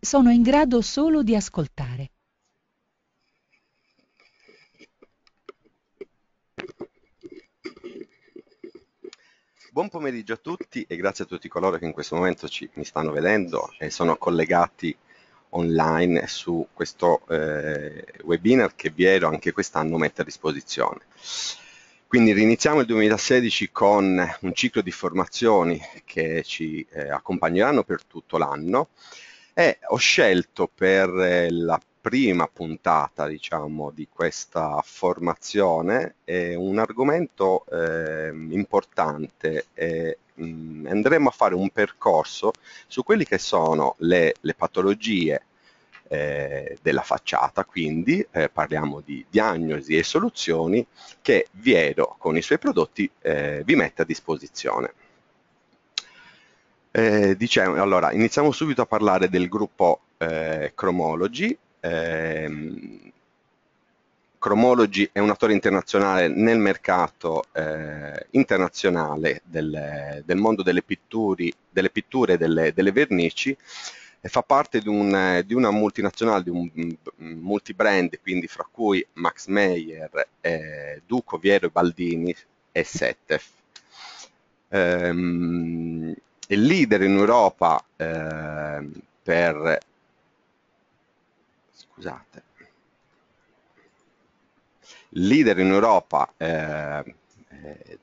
sono in grado solo di ascoltare. Buon pomeriggio a tutti e grazie a tutti coloro che in questo momento ci, mi stanno vedendo e sono collegati online su questo eh, webinar che vi ero anche quest'anno mette a disposizione. Quindi riniziamo il 2016 con un ciclo di formazioni che ci eh, accompagneranno per tutto l'anno e eh, ho scelto per eh, la prima puntata diciamo di questa formazione è un argomento eh, importante e mm, andremo a fare un percorso su quelli che sono le, le patologie eh, della facciata, quindi eh, parliamo di diagnosi e soluzioni che Viedo con i suoi prodotti eh, vi mette a disposizione. Eh, diciamo, allora, iniziamo subito a parlare del gruppo eh, Chromology. Eh, Chromology è un attore internazionale nel mercato eh, internazionale del, del, mondo delle, pitturi, delle pitture e delle, delle, vernici e fa parte di, un, di una multinazionale, di un mm, multibrand, quindi fra cui Max Meyer, eh, Duco, Viero e Baldini e Setef. Ehm, è leader in Europa eh, per scusate leader in Europa ehm, eh,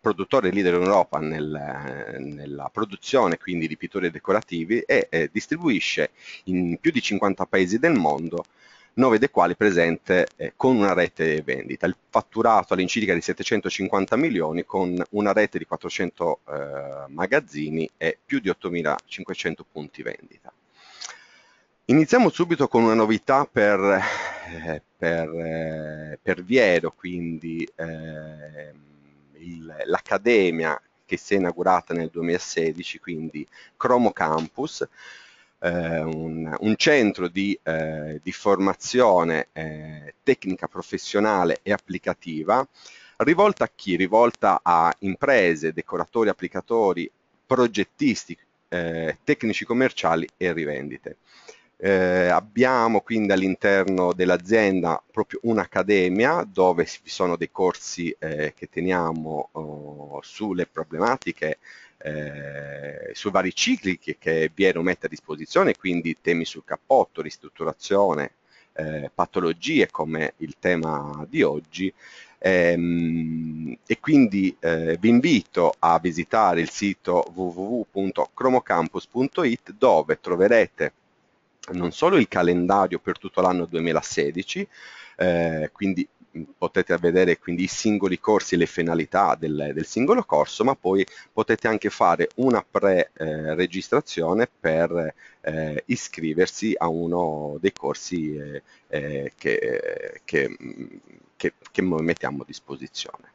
produttore leader in Europa nel, nella produzione quindi di pittori decorativi e eh, distribuisce in più di 50 paesi del mondo 9 dei quali presente eh, con una rete vendita. Il fatturato all'incirca di 750 milioni con una rete di 400 eh, magazzini e più di 8.500 punti vendita. Iniziamo subito con una novità per, eh, per, eh, per Viedo, quindi ehm, l'accademia che si è inaugurata nel 2016, quindi Cromo Campus, eh, un, un, centro di, eh, di formazione eh, tecnica professionale e applicativa rivolta a chi? Rivolta a imprese, decoratori, applicatori, progettisti, eh, tecnici commerciali e rivendite. Eh, abbiamo quindi all'interno dell'azienda proprio un'accademia dove ci sono dei corsi eh, che teniamo oh, sulle problematiche eh, sui vari cicli che, che Biero mette a disposizione, quindi temi sul cappotto, ristrutturazione, eh, patologie come il tema di oggi. Ehm, e quindi eh, vi invito a visitare il sito www.cromocampus.it dove troverete non solo il calendario per tutto l'anno 2016, eh, quindi potete vedere quindi i singoli corsi le finalità del, del singolo corso, ma poi potete anche fare una pre-registrazione per eh, iscriversi a uno dei corsi eh, eh, che, che, che, che mettiamo a disposizione.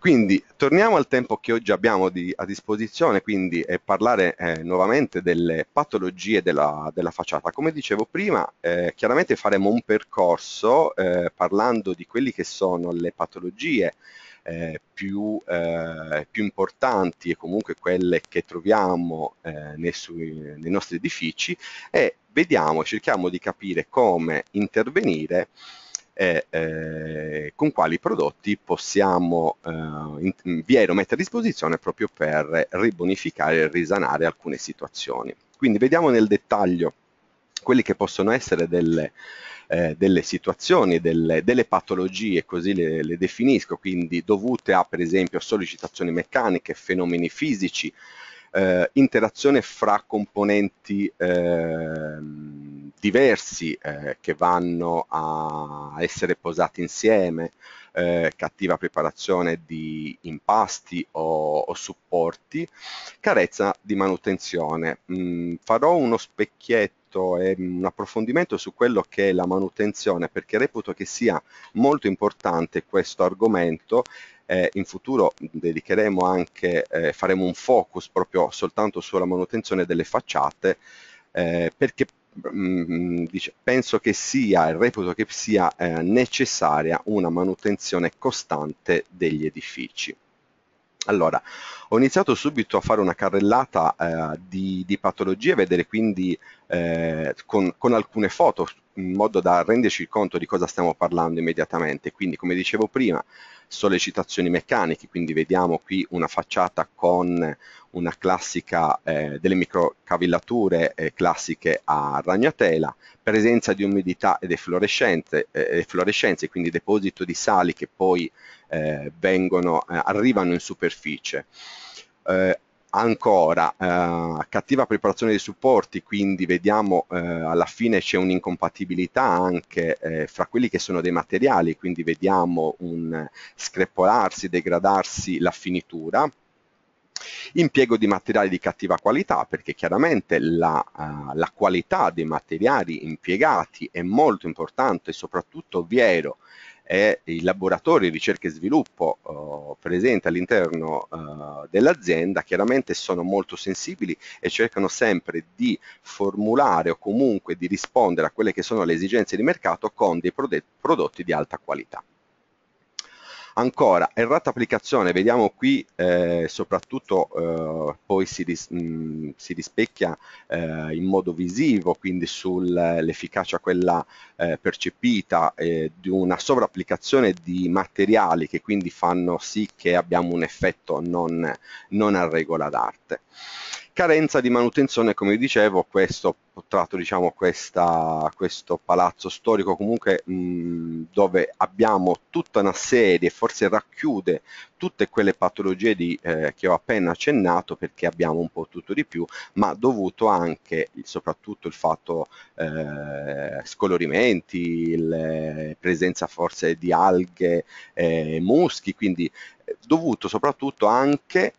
Quindi torniamo al tempo che oggi abbiamo di, a disposizione, quindi eh, parlare eh, nuovamente delle patologie della, della, facciata. Come dicevo prima, eh, chiaramente faremo un percorso eh, parlando di quelle che sono le patologie eh, più, eh, più, importanti e comunque quelle che troviamo eh, nei, sui, nei nostri edifici e vediamo, cerchiamo di capire come intervenire è eh, con quali prodotti possiamo eh, in, vi aereo mettere a disposizione proprio per ribonificare e risanare alcune situazioni. Quindi vediamo nel dettaglio quelle che possono essere delle, eh, delle situazioni, delle, delle, patologie, così le, le, definisco, quindi dovute a per esempio sollecitazioni meccaniche, fenomeni fisici, eh, interazione fra componenti eh, diversi eh, che vanno a essere posati insieme, eh, cattiva preparazione di impasti o, o supporti, carezza di manutenzione. Mm, farò uno specchietto e un approfondimento su quello che è la manutenzione perché reputo che sia molto importante questo argomento eh, in futuro dedicheremo anche, eh, faremo un focus proprio soltanto sulla manutenzione delle facciate eh, perché Mm, mm, dice, penso che sia e reputo che sia eh, necessaria una manutenzione costante degli edifici. Allora, ho iniziato subito a fare una carrellata eh, di, di, patologie, vedere quindi eh, con, con, alcune foto in modo da renderci conto di cosa stiamo parlando immediatamente. Quindi, come dicevo prima, sollecitazioni meccaniche, quindi vediamo qui una facciata con una classica eh, delle microcavillature eh, classiche a ragnatela, presenza di umidità ed efflorescenze, eh, quindi deposito di sali che poi eh, vengono, eh, arrivano in superficie. Eh, ancora eh, cattiva preparazione dei supporti quindi vediamo eh, alla fine c'è un'incompatibilità anche eh, fra quelli che sono dei materiali quindi vediamo un screpolarsi degradarsi la finitura impiego di materiali di cattiva qualità perché chiaramente la, uh, la qualità dei materiali impiegati è molto importante soprattutto vero ero è il laboratorio di ricerca e sviluppo eh, presente all'interno eh, dell'azienda chiaramente sono molto sensibili e cercano sempre di formulare o comunque di rispondere a quelle che sono le esigenze di mercato con dei prodotti di alta qualità. Ancora, errata applicazione, vediamo qui eh, soprattutto eh, poi si, dis, mh, mm, si rispecchia eh, in modo visivo, quindi sull'efficacia quella eh, percepita eh, di una sovrapplicazione di materiali che quindi fanno sì che abbiamo un effetto non, non a regola d'arte carenza di manutenzione, come dicevo, questo tratto diciamo questa, questo palazzo storico comunque mh, dove abbiamo tutta una serie, forse racchiude tutte quelle patologie di, eh, che ho appena accennato perché abbiamo un po' tutto di più, ma dovuto anche soprattutto il fatto eh, scolorimenti, le, eh, presenza forse di alghe, eh, muschi, quindi eh, dovuto soprattutto anche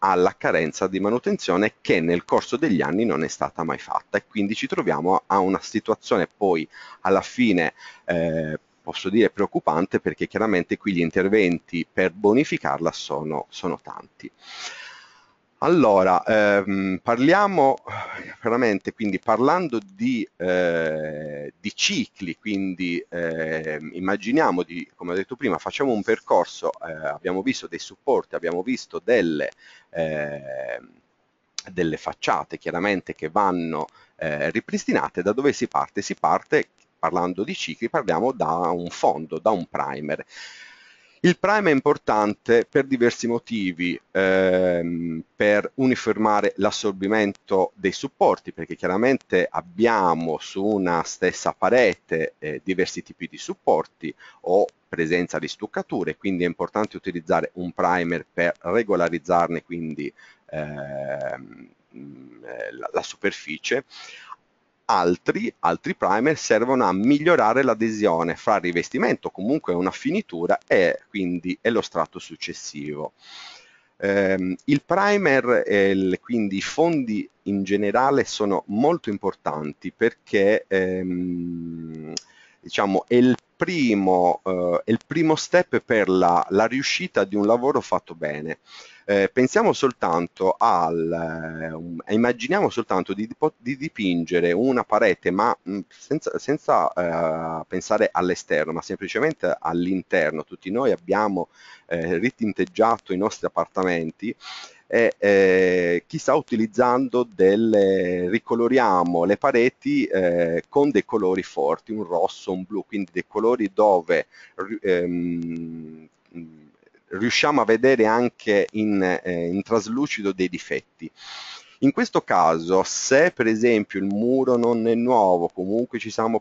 alla carenza di manutenzione che nel corso degli anni non è stata mai fatta e quindi ci troviamo a una situazione poi alla fine eh, posso dire preoccupante perché chiaramente qui gli interventi per bonificarla sono, sono tanti. Allora, ehm, parliamo veramente, quindi parlando di, eh, di cicli, quindi eh, immaginiamo di, come ho detto prima, facciamo un percorso, eh, abbiamo visto dei supporti, abbiamo visto delle, ehm, delle facciate chiaramente che vanno eh, ripristinate, da dove si parte? Si parte, parlando di cicli, parliamo da un fondo, da un primer. Il prime è importante per diversi motivi, ehm, per uniformare l'assorbimento dei supporti, perché chiaramente abbiamo su una stessa parete eh, diversi tipi di supporti o presenza di stuccature, quindi è importante utilizzare un primer per regolarizzarne quindi ehm, mm, eh, la, la, superficie altri, altri primer servono a migliorare l'adesione fra il rivestimento, comunque una finitura e quindi è lo strato successivo. Eh, il primer e il, quindi i fondi in generale sono molto importanti perché ehm, diciamo, è, il primo, eh, è, il primo, step per la, la riuscita di un lavoro fatto bene. Eh, pensiamo soltanto al, eh, immaginiamo soltanto di, di, dipingere una parete ma mh, mm, senza, senza eh, pensare all'esterno, ma semplicemente all'interno. Tutti noi abbiamo eh, ritinteggiato i nostri appartamenti e eh, sta utilizzando delle ricoloriamo le pareti eh, con dei colori forti un rosso un blu quindi dei colori dove ehm, riusciamo a vedere anche in, eh, in traslucido dei difetti. In questo caso, se per esempio il muro non è nuovo, comunque ci siamo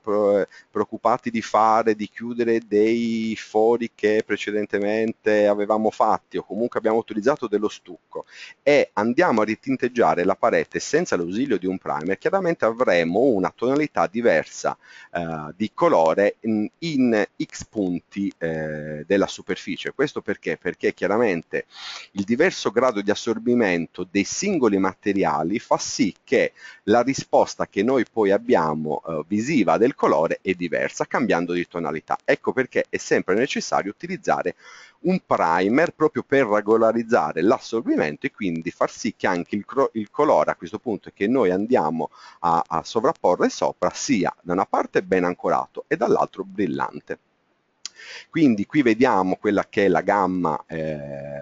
preoccupati di fare, di chiudere dei fori che precedentemente avevamo fatti o comunque abbiamo utilizzato dello stucco e andiamo a ritinteggiare la parete senza l'ausilio di un primer, chiaramente avremo una tonalità diversa eh, di colore in, in x punti eh, della superficie. Questo perché? Perché chiaramente il diverso grado di assorbimento dei singoli materiali materiali fa sì che la risposta che noi poi abbiamo eh, visiva del colore è diversa cambiando di tonalità. Ecco perché è sempre necessario utilizzare un primer proprio per regolarizzare l'assorbimento e quindi far sì che anche il, il colore a questo punto che noi andiamo a, a sovrapporre sopra sia da una parte ben ancorato e dall'altro brillante. Quindi qui vediamo quella che è la gamma eh,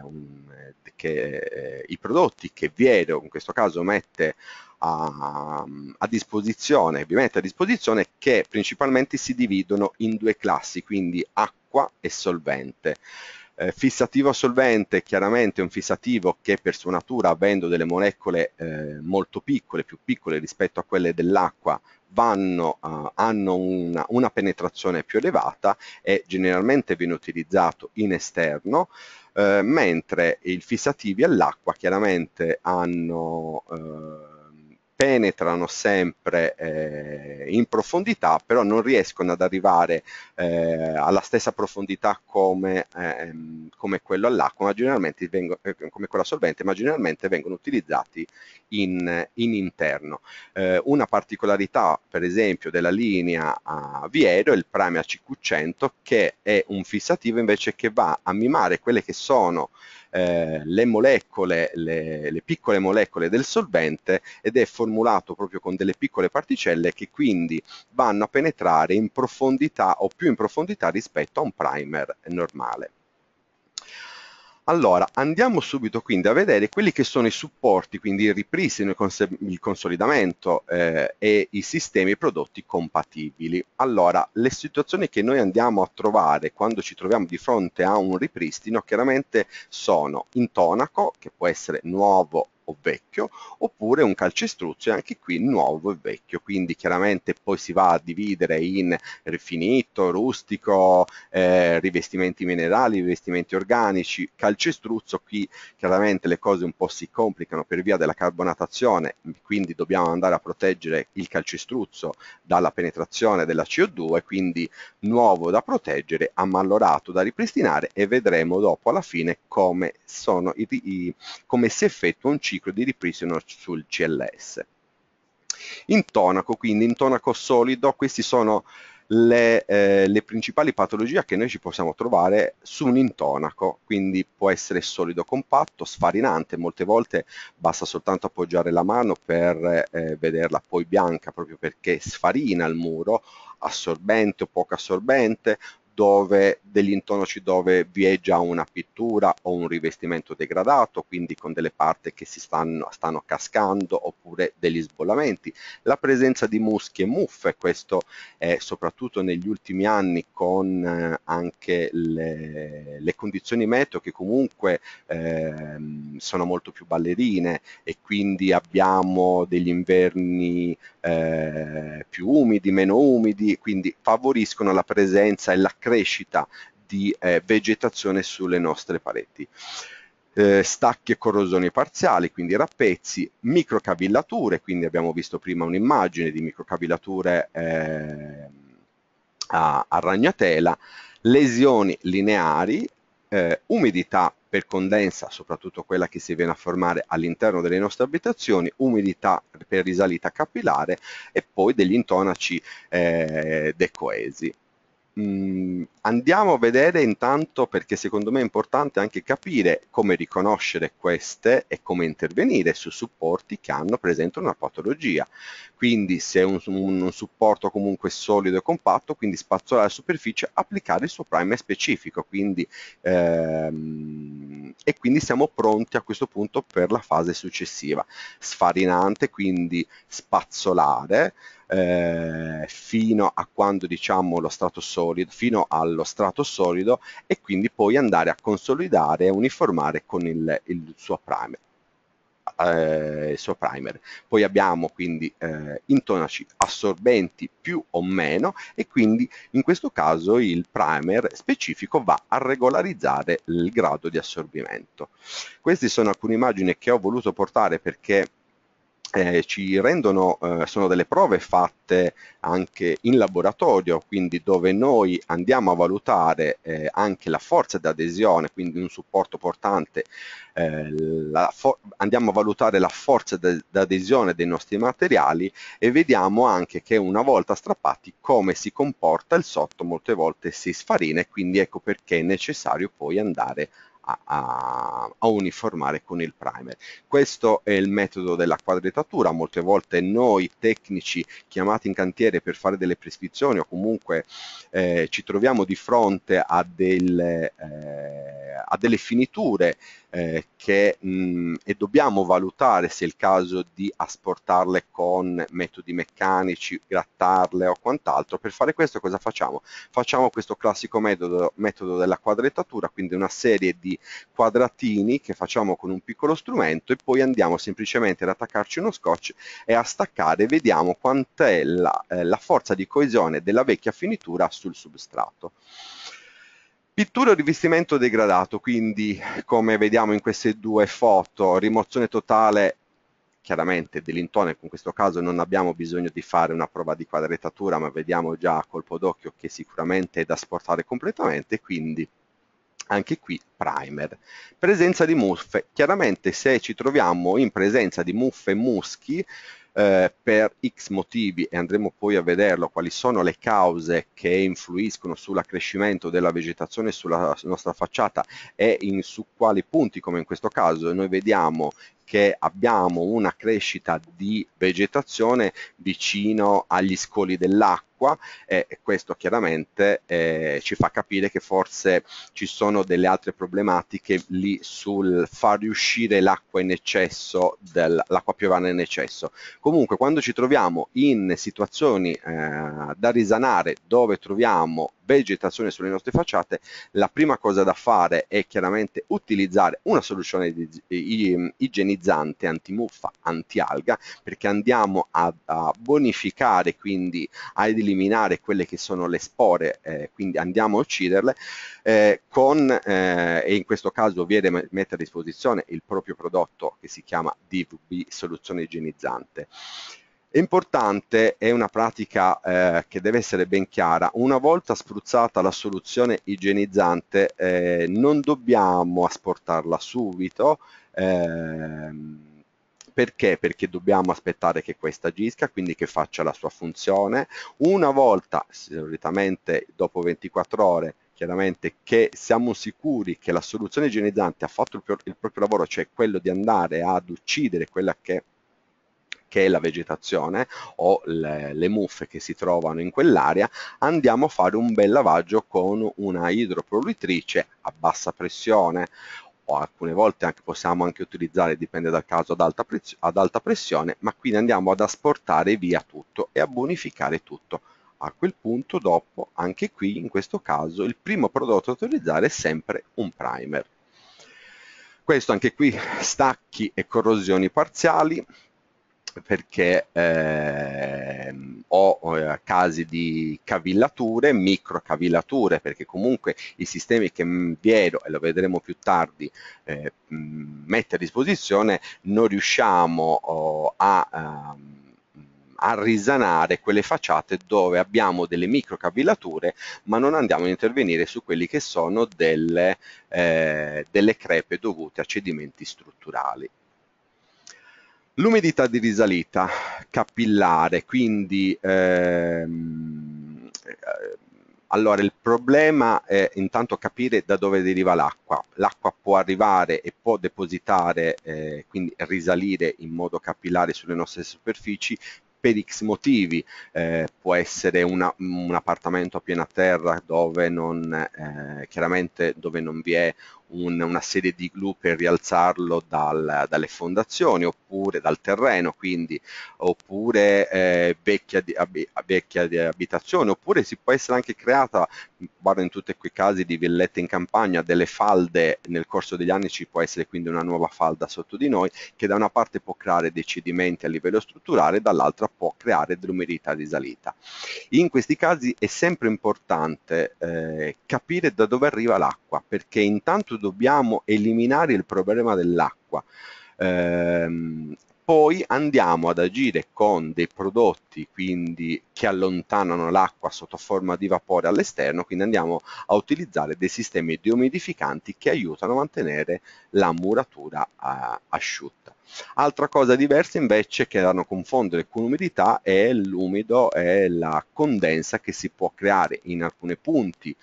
che eh, i prodotti che Viedo in questo caso mette a, a, disposizione, vi mette a disposizione che principalmente si dividono in due classi, quindi acqua e solvente. Eh, fissativo solvente chiaramente è un fissativo che per sua natura avendo delle molecole eh, molto piccole, più piccole rispetto a quelle dell'acqua, vanno, uh, hanno una, una, penetrazione più elevata e generalmente viene utilizzato in esterno eh, mentre i fissativi all'acqua chiaramente hanno eh, penetrano sempre eh, in profondità, però non riescono ad arrivare eh, alla stessa profondità come, ehm, come quello all'acqua, ma generalmente vengono, eh, come quello a solvente, ma generalmente vengono utilizzati in, in interno. Eh, una particolarità, per esempio, della linea a Viedo è il Prime ACQ100, che è un fissativo invece che va a mimare quelle che sono eh, le molecole, le, le, piccole molecole del solvente ed è formulato proprio con delle piccole particelle che quindi vanno a penetrare in profondità o più in profondità rispetto a un primer normale. Allora, andiamo subito quindi a vedere quelli che sono i supporti, quindi il ripristino, il, cons il consolidamento eh, e i sistemi e i prodotti compatibili. Allora, le situazioni che noi andiamo a trovare quando ci troviamo di fronte a un ripristino chiaramente sono intonaco, che può essere nuovo o vecchio, oppure un calcestruzzo e anche qui nuovo e vecchio. Quindi chiaramente poi si va a dividere in rifinito, rustico, eh, rivestimenti minerali, rivestimenti organici, calcestruzzo. Qui chiaramente le cose un po' si complicano per via della carbonatazione, quindi dobbiamo andare a proteggere il calcestruzzo dalla penetrazione della CO2, quindi nuovo da proteggere, ammallorato da ripristinare e vedremo dopo alla fine come, sono i, i, come si effettua un ciclo ciclo di ripristino sul CLS. Intonaco, quindi intonaco solido, queste sono le, eh, le, principali patologie che noi ci possiamo trovare su un intonaco, quindi può essere solido compatto, sfarinante, molte volte basta soltanto appoggiare la mano per eh, vederla poi bianca proprio perché sfarina il muro, assorbente o poco assorbente, dove degli intonaci dove vi è già una pittura o un rivestimento degradato, quindi con delle parti che si stanno, stanno cascando oppure degli sbollamenti. La presenza di muschi e muffe, questo è soprattutto negli ultimi anni con eh, anche le, le, condizioni meteo che comunque eh, sono molto più ballerine e quindi abbiamo degli inverni eh, più umidi, meno umidi, quindi favoriscono la presenza e la crescita di eh, vegetazione sulle nostre pareti. Eh, stacchi e corrosioni parziali, quindi rappezzi, microcavillature, quindi abbiamo visto prima un'immagine di microcavillature eh, a, a, ragnatela, lesioni lineari, eh, umidità per condensa, soprattutto quella che si viene a formare all'interno delle nostre abitazioni, umidità per risalita capillare e poi degli intonaci eh, decoesi. Mm, andiamo a vedere intanto perché secondo me è importante anche capire come riconoscere queste e come intervenire su supporti che hanno presentano una patologia. Quindi se è un, un, un, supporto comunque solido e compatto, quindi spazzolare la superficie, applicare il suo primer specifico, quindi ehm, e quindi siamo pronti a questo punto per la fase successiva. Sfarinante, quindi spazzolare, eh, fino a quando diciamo lo strato solido, fino allo strato solido e quindi poi andare a consolidare e uniformare con il, il suo primer eh, il suo primer. Poi abbiamo quindi eh, intonaci assorbenti più o meno e quindi in questo caso il primer specifico va a regolarizzare il grado di assorbimento. Queste sono alcune immagini che ho voluto portare perché eh, ci rendono, eh, sono delle prove fatte anche in laboratorio, quindi dove noi andiamo a valutare eh, anche la forza di adesione, quindi un supporto portante, eh, andiamo a valutare la forza di adesione dei nostri materiali e vediamo anche che una volta strappati come si comporta il sotto, molte volte si sfarina e quindi ecco perché è necessario poi andare a a, a, uniformare con il primer. Questo è il metodo della quadrettatura, molte volte noi tecnici chiamati in cantiere per fare delle prescrizioni o comunque eh, ci troviamo di fronte a delle, eh, a delle finiture eh, che, mh, mm, e dobbiamo valutare se è il caso di asportarle con metodi meccanici, grattarle o quant'altro. Per fare questo cosa facciamo? Facciamo questo classico metodo, metodo della quadrettatura, quindi una serie di quadratini che facciamo con un piccolo strumento e poi andiamo semplicemente ad attaccarci uno scotch e a staccare e vediamo quant'è la, eh, la forza di coesione della vecchia finitura sul substrato. Pittura o rivestimento degradato, quindi come vediamo in queste due foto, rimozione totale chiaramente dell'intone, in questo caso non abbiamo bisogno di fare una prova di quadrettatura, ma vediamo già a colpo d'occhio che sicuramente è da sportare completamente, quindi anche qui primer. Presenza di muffe. Chiaramente se ci troviamo in presenza di muffe e muschi eh, per x motivi e andremo poi a vederlo quali sono le cause che influiscono sull'accrescimento della vegetazione sulla nostra facciata e in, su quali punti come in questo caso noi vediamo che abbiamo una crescita di vegetazione vicino agli scoli dell'acqua e questo chiaramente eh, ci fa capire che forse ci sono delle altre problematiche lì sul far uscire l'acqua in eccesso, l'acqua piovana in eccesso. Comunque quando ci troviamo in situazioni eh, da risanare dove troviamo vegetazione sulle nostre facciate, la prima cosa da fare è chiaramente utilizzare una soluzione igienizzante antimuffa, antialga, perché andiamo a, a bonificare, quindi a eliminare quelle che sono le spore, eh, quindi andiamo a ucciderle, eh, con, eh, e in questo caso viene mette a disposizione il proprio prodotto che si chiama DVB, soluzione igienizzante. È importante, è una pratica eh, che deve essere ben chiara, una volta spruzzata la soluzione igienizzante eh, non dobbiamo asportarla subito eh, perché? Perché dobbiamo aspettare che questa agisca, quindi che faccia la sua funzione. Una volta, solitamente dopo 24 ore, chiaramente che siamo sicuri che la soluzione igienizzante ha fatto il, pro il proprio lavoro, cioè quello di andare ad uccidere quella che che è la vegetazione o le, le muffe che si trovano in quell'area, andiamo a fare un bel lavaggio con una idroprolitrice a bassa pressione o alcune volte anche, possiamo anche utilizzare, dipende dal caso, ad alta, ad alta pressione, ma quindi andiamo ad asportare via tutto e a bonificare tutto. A quel punto dopo, anche qui in questo caso, il primo prodotto da utilizzare è sempre un primer. Questo anche qui, stacchi e corrosioni parziali, perché eh, ho eh, casi di cavillature, micro cavillature, perché comunque i sistemi che mm, Viero, e lo vedremo più tardi, eh, mm, mette a disposizione, non riusciamo oh, a... Ehm, a risanare quelle facciate dove abbiamo delle micro cavillature, ma non andiamo a intervenire su quelli che sono delle, eh, delle crepe dovute a cedimenti strutturali. L'umidità di risalita capillare, quindi ehm, eh, allora il problema è intanto capire da dove deriva l'acqua. L'acqua può arrivare e può depositare, eh, quindi risalire in modo capillare sulle nostre superfici per X motivi, eh, può essere una, un appartamento a piena terra dove non, eh, chiaramente dove non vi è un, una serie di glu per rialzarlo dal, dalle fondazioni oppure dal terreno, quindi, oppure eh, vecchia, di, ab, vecchia di abitazione, oppure si può essere anche creata, guarda in tutti quei casi di villette in campagna, delle falde, nel corso degli anni ci può essere quindi una nuova falda sotto di noi che da una parte può creare dei cedimenti a livello strutturale, dall'altra può creare dell'umidità risalita. In questi casi è sempre importante eh, capire da dove arriva l'acqua, perché intanto dobbiamo eliminare il problema dell'acqua. Eh, poi andiamo ad agire con dei prodotti quindi che allontanano l'acqua sotto forma di vapore all'esterno, quindi andiamo a utilizzare dei sistemi deumidificanti che aiutano a mantenere la muratura eh, asciutta. Altra cosa diversa invece che da non confondere con l'umidità è l'umido e la condensa che si può creare in alcuni punti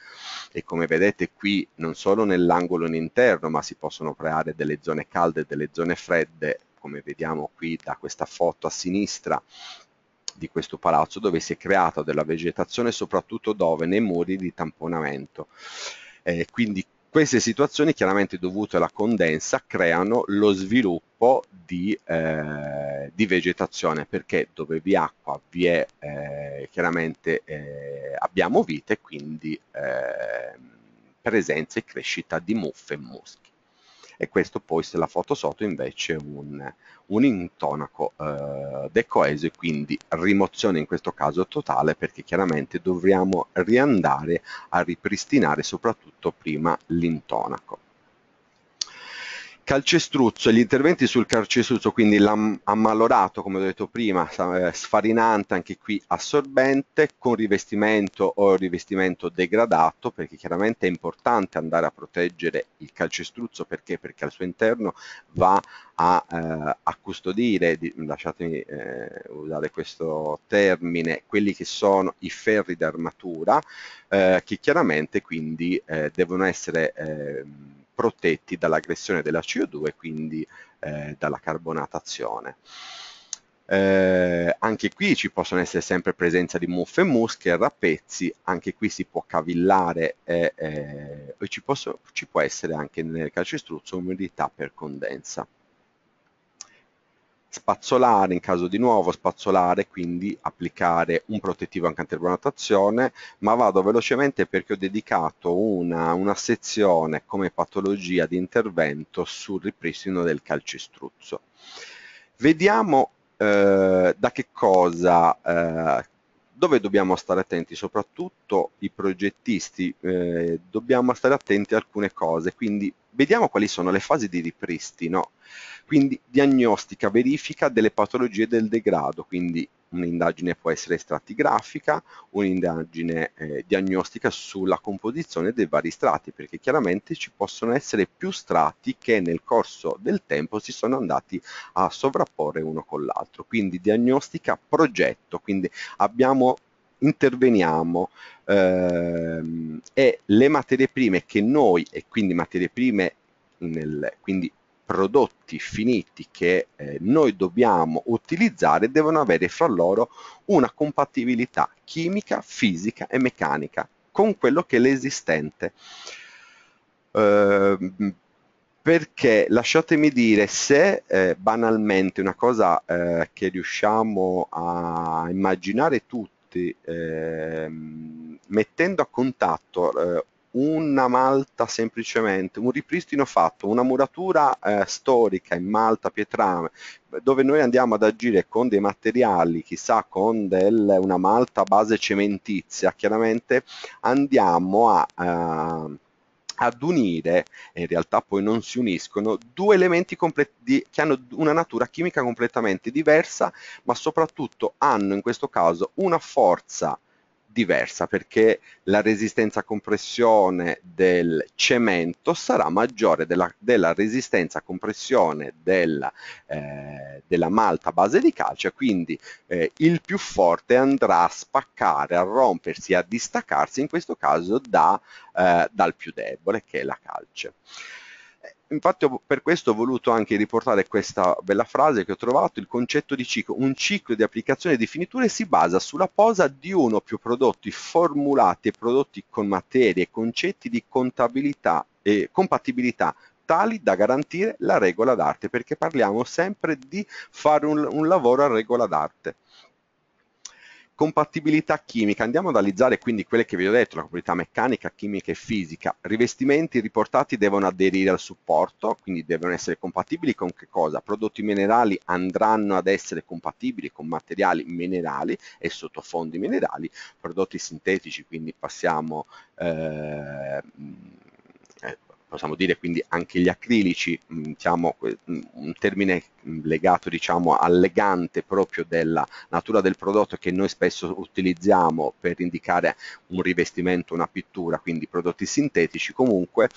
e come vedete qui non solo nell'angolo in interno ma si possono creare delle zone calde e delle zone fredde come vediamo qui da questa foto a sinistra di questo palazzo dove si è creata della vegetazione soprattutto dove? Nei muri di tamponamento. Eh, quindi queste situazioni chiaramente dovute alla condensa creano lo sviluppo di, eh, di vegetazione perché dove vi è acqua vi è eh, chiaramente eh, abbiamo vite quindi ehm, presenza e crescita di muffe e mosche e questo poi se la foto sotto invece un, un intonaco eh, decoeso quindi rimozione in questo caso totale perché chiaramente dovremo riandare a ripristinare soprattutto prima l'intonaco. Calcestruzzo e gli interventi sul calcestruzzo, quindi l'ammalorato, come ho detto prima, eh, sfarinante, anche qui assorbente, con rivestimento o rivestimento degradato, perché chiaramente è importante andare a proteggere il calcestruzzo, perché? Perché al suo interno va a, eh, a custodire, lasciatemi eh, usare questo termine, quelli che sono i ferri d'armatura, eh, che chiaramente quindi eh, devono essere ehm, protetti dall'aggressione della CO2 e quindi eh, dalla carbonatazione. Eh, anche qui ci possono essere sempre presenza di muffe, musche, rappezzi, anche qui si può cavillare e, eh, e ci, posso, ci può essere anche nel calcestruzzo umidità per condensa spazzolare in caso di nuovo spazzolare quindi applicare un protettivo anche antirbonatazione ma vado velocemente perché ho dedicato una, una sezione come patologia di intervento sul ripristino del calcestruzzo vediamo eh, da che cosa eh, dove dobbiamo stare attenti soprattutto i progettisti eh, dobbiamo stare attenti a alcune cose quindi vediamo quali sono le fasi di ripristino quindi diagnostica verifica delle patologie del degrado quindi Un'indagine può essere stratigrafica, un'indagine eh, diagnostica sulla composizione dei vari strati, perché chiaramente ci possono essere più strati che nel corso del tempo si sono andati a sovrapporre uno con l'altro. Quindi diagnostica progetto, quindi abbiamo interveniamo ehm, e le materie prime che noi e quindi materie prime nel, quindi prodotti finiti che eh, noi dobbiamo utilizzare devono avere fra loro una compatibilità chimica, fisica e meccanica con quello che è l'esistente. Eh, perché lasciatemi dire se eh, banalmente una cosa eh, che riusciamo a immaginare tutti eh, mettendo a contatto eh, una malta semplicemente, un ripristino fatto, una muratura eh, storica in malta pietrame, dove noi andiamo ad agire con dei materiali, chissà con del, una malta base cementizia, chiaramente andiamo a... Eh, ad unire, in realtà poi non si uniscono, due elementi di, che hanno una natura chimica completamente diversa, ma soprattutto hanno in questo caso una forza diversa perché la resistenza a compressione del cemento sarà maggiore della, della resistenza a compressione della, eh, della, malta base di calcio quindi eh, il più forte andrà a spaccare, a rompersi, a distaccarsi in questo caso da, eh, dal più debole che è la calce infatti per questo ho voluto anche riportare questa bella frase che ho trovato, il concetto di ciclo. Un ciclo di applicazione di finiture si basa sulla posa di uno o più prodotti formulati e prodotti con materie e concetti di contabilità e compatibilità tali da garantire la regola d'arte, perché parliamo sempre di fare un, un lavoro a regola d'arte. Compatibilità chimica, andiamo ad analizzare quindi quelle che vi ho detto, la compatibilità meccanica, chimica e fisica. Rivestimenti riportati devono aderire al supporto, quindi devono essere compatibili con che cosa? Prodotti minerali andranno ad essere compatibili con materiali minerali e sottofondi minerali, prodotti sintetici, quindi passiamo... Eh, possiamo dire quindi anche gli acrilici, mm, diciamo, mm, un termine mm, legato diciamo legante proprio della natura del prodotto che noi spesso utilizziamo per indicare un rivestimento, una pittura, quindi prodotti sintetici comunque,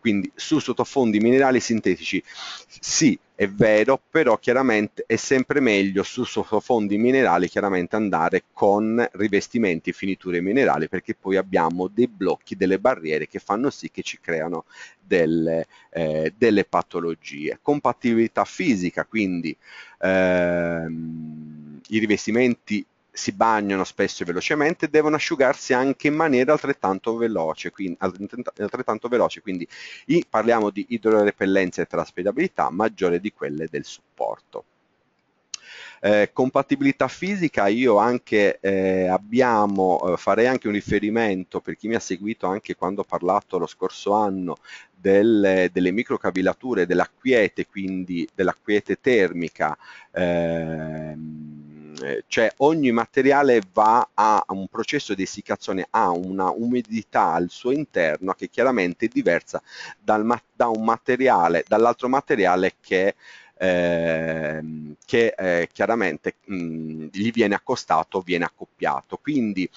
quindi su sottofondi minerali sintetici sì, è vero, però chiaramente è sempre meglio su sottofondi minerali chiaramente andare con rivestimenti e finiture minerali perché poi abbiamo dei blocchi, delle barriere che fanno sì che ci creano delle, eh, delle patologie. Compatibilità fisica, quindi ehm, i rivestimenti si bagnano spesso e velocemente devono asciugarsi anche in maniera altrettanto veloce, quindi, altrettanto veloce, quindi i, parliamo di idrorepellenza e traspirabilità maggiore di quelle del supporto. Eh, compatibilità fisica, io anche eh, abbiamo, eh, farei anche un riferimento per chi mi ha seguito anche quando ho parlato lo scorso anno delle, delle microcavilature della quiete, quindi della quiete termica. Ehm, eh, cioè ogni materiale va a un processo di essiccazione, ha una umidità al suo interno che chiaramente è diversa dal, da un materiale, dall'altro materiale che eh, che eh, chiaramente mh, gli viene accostato, viene accoppiato. Quindi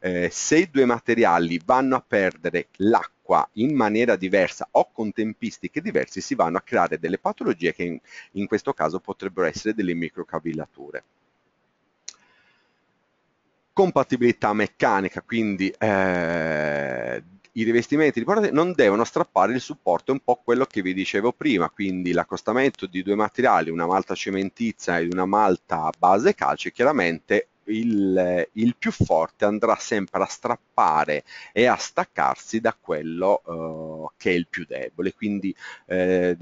eh, se i due materiali vanno a perdere l'acqua in maniera diversa o con tempistiche diverse, si vanno a creare delle patologie che in, in questo caso potrebbero essere delle microcavillature compatibilità meccanica, quindi eh, i rivestimenti di portate non devono strappare il supporto, è un po' quello che vi dicevo prima, quindi l'accostamento di due materiali, una malta cementizia ed una malta base calce, chiaramente il, il, più forte andrà sempre a strappare e a staccarsi da quello uh, che è il più debole, quindi eh,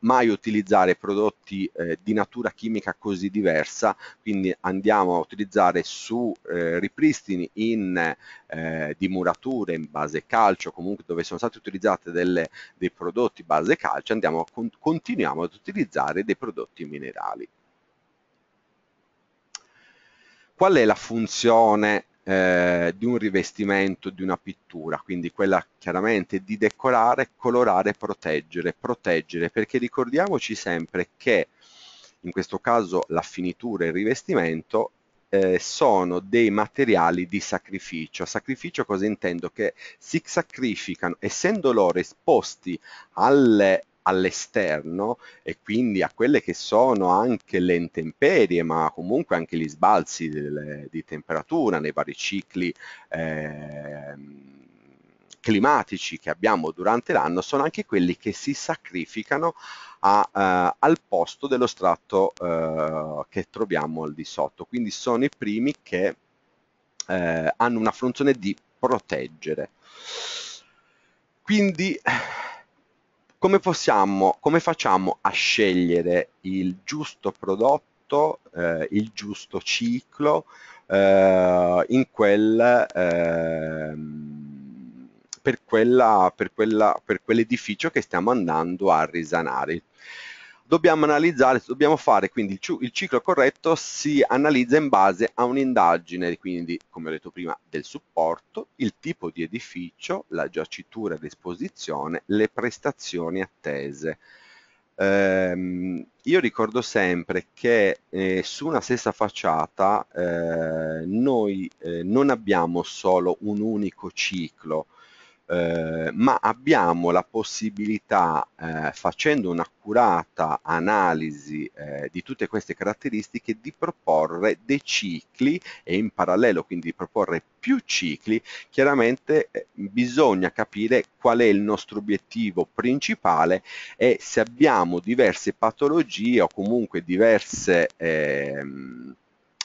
mai utilizzare prodotti eh, di natura chimica così diversa, quindi andiamo a utilizzare su eh, ripristini in, eh, di murature in base calcio, comunque dove sono state utilizzate delle, dei prodotti base calcio, andiamo, con, continuiamo ad utilizzare dei prodotti minerali. Qual è la funzione eh, di un rivestimento, di una pittura? Quindi quella chiaramente di decorare, colorare, proteggere, proteggere, perché ricordiamoci sempre che in questo caso la finitura e il rivestimento eh, sono dei materiali di sacrificio. Sacrificio cosa intendo? Che si sacrificano, essendo loro esposti alle all'esterno e quindi a quelle che sono anche le intemperie, ma comunque anche gli sbalzi delle, di temperatura nei vari cicli. Eh, climatici che abbiamo durante l'anno sono anche quelli che si sacrificano a, eh, al posto dello strato eh, che troviamo al di sotto. Quindi sono i primi che eh, hanno una funzione di proteggere. Quindi come possiamo, come facciamo a scegliere il giusto prodotto, eh, il giusto ciclo eh, in quel, eh, per, quella, per, quella, per quell'edificio che stiamo andando a risanare dobbiamo analizzare, dobbiamo fare quindi il, ciclo corretto si analizza in base a un'indagine, quindi come ho detto prima del supporto, il tipo di edificio, la giacitura ad esposizione, le prestazioni attese. Ehm, io ricordo sempre che eh, su una stessa facciata eh, noi eh, non abbiamo solo un unico ciclo, eh, ma abbiamo la possibilità, eh, facendo un'accurata analisi eh, di tutte queste caratteristiche, di proporre dei cicli e in parallelo quindi di proporre più cicli, chiaramente eh, bisogna capire qual è il nostro obiettivo principale e se abbiamo diverse patologie o comunque diverse... Ehm,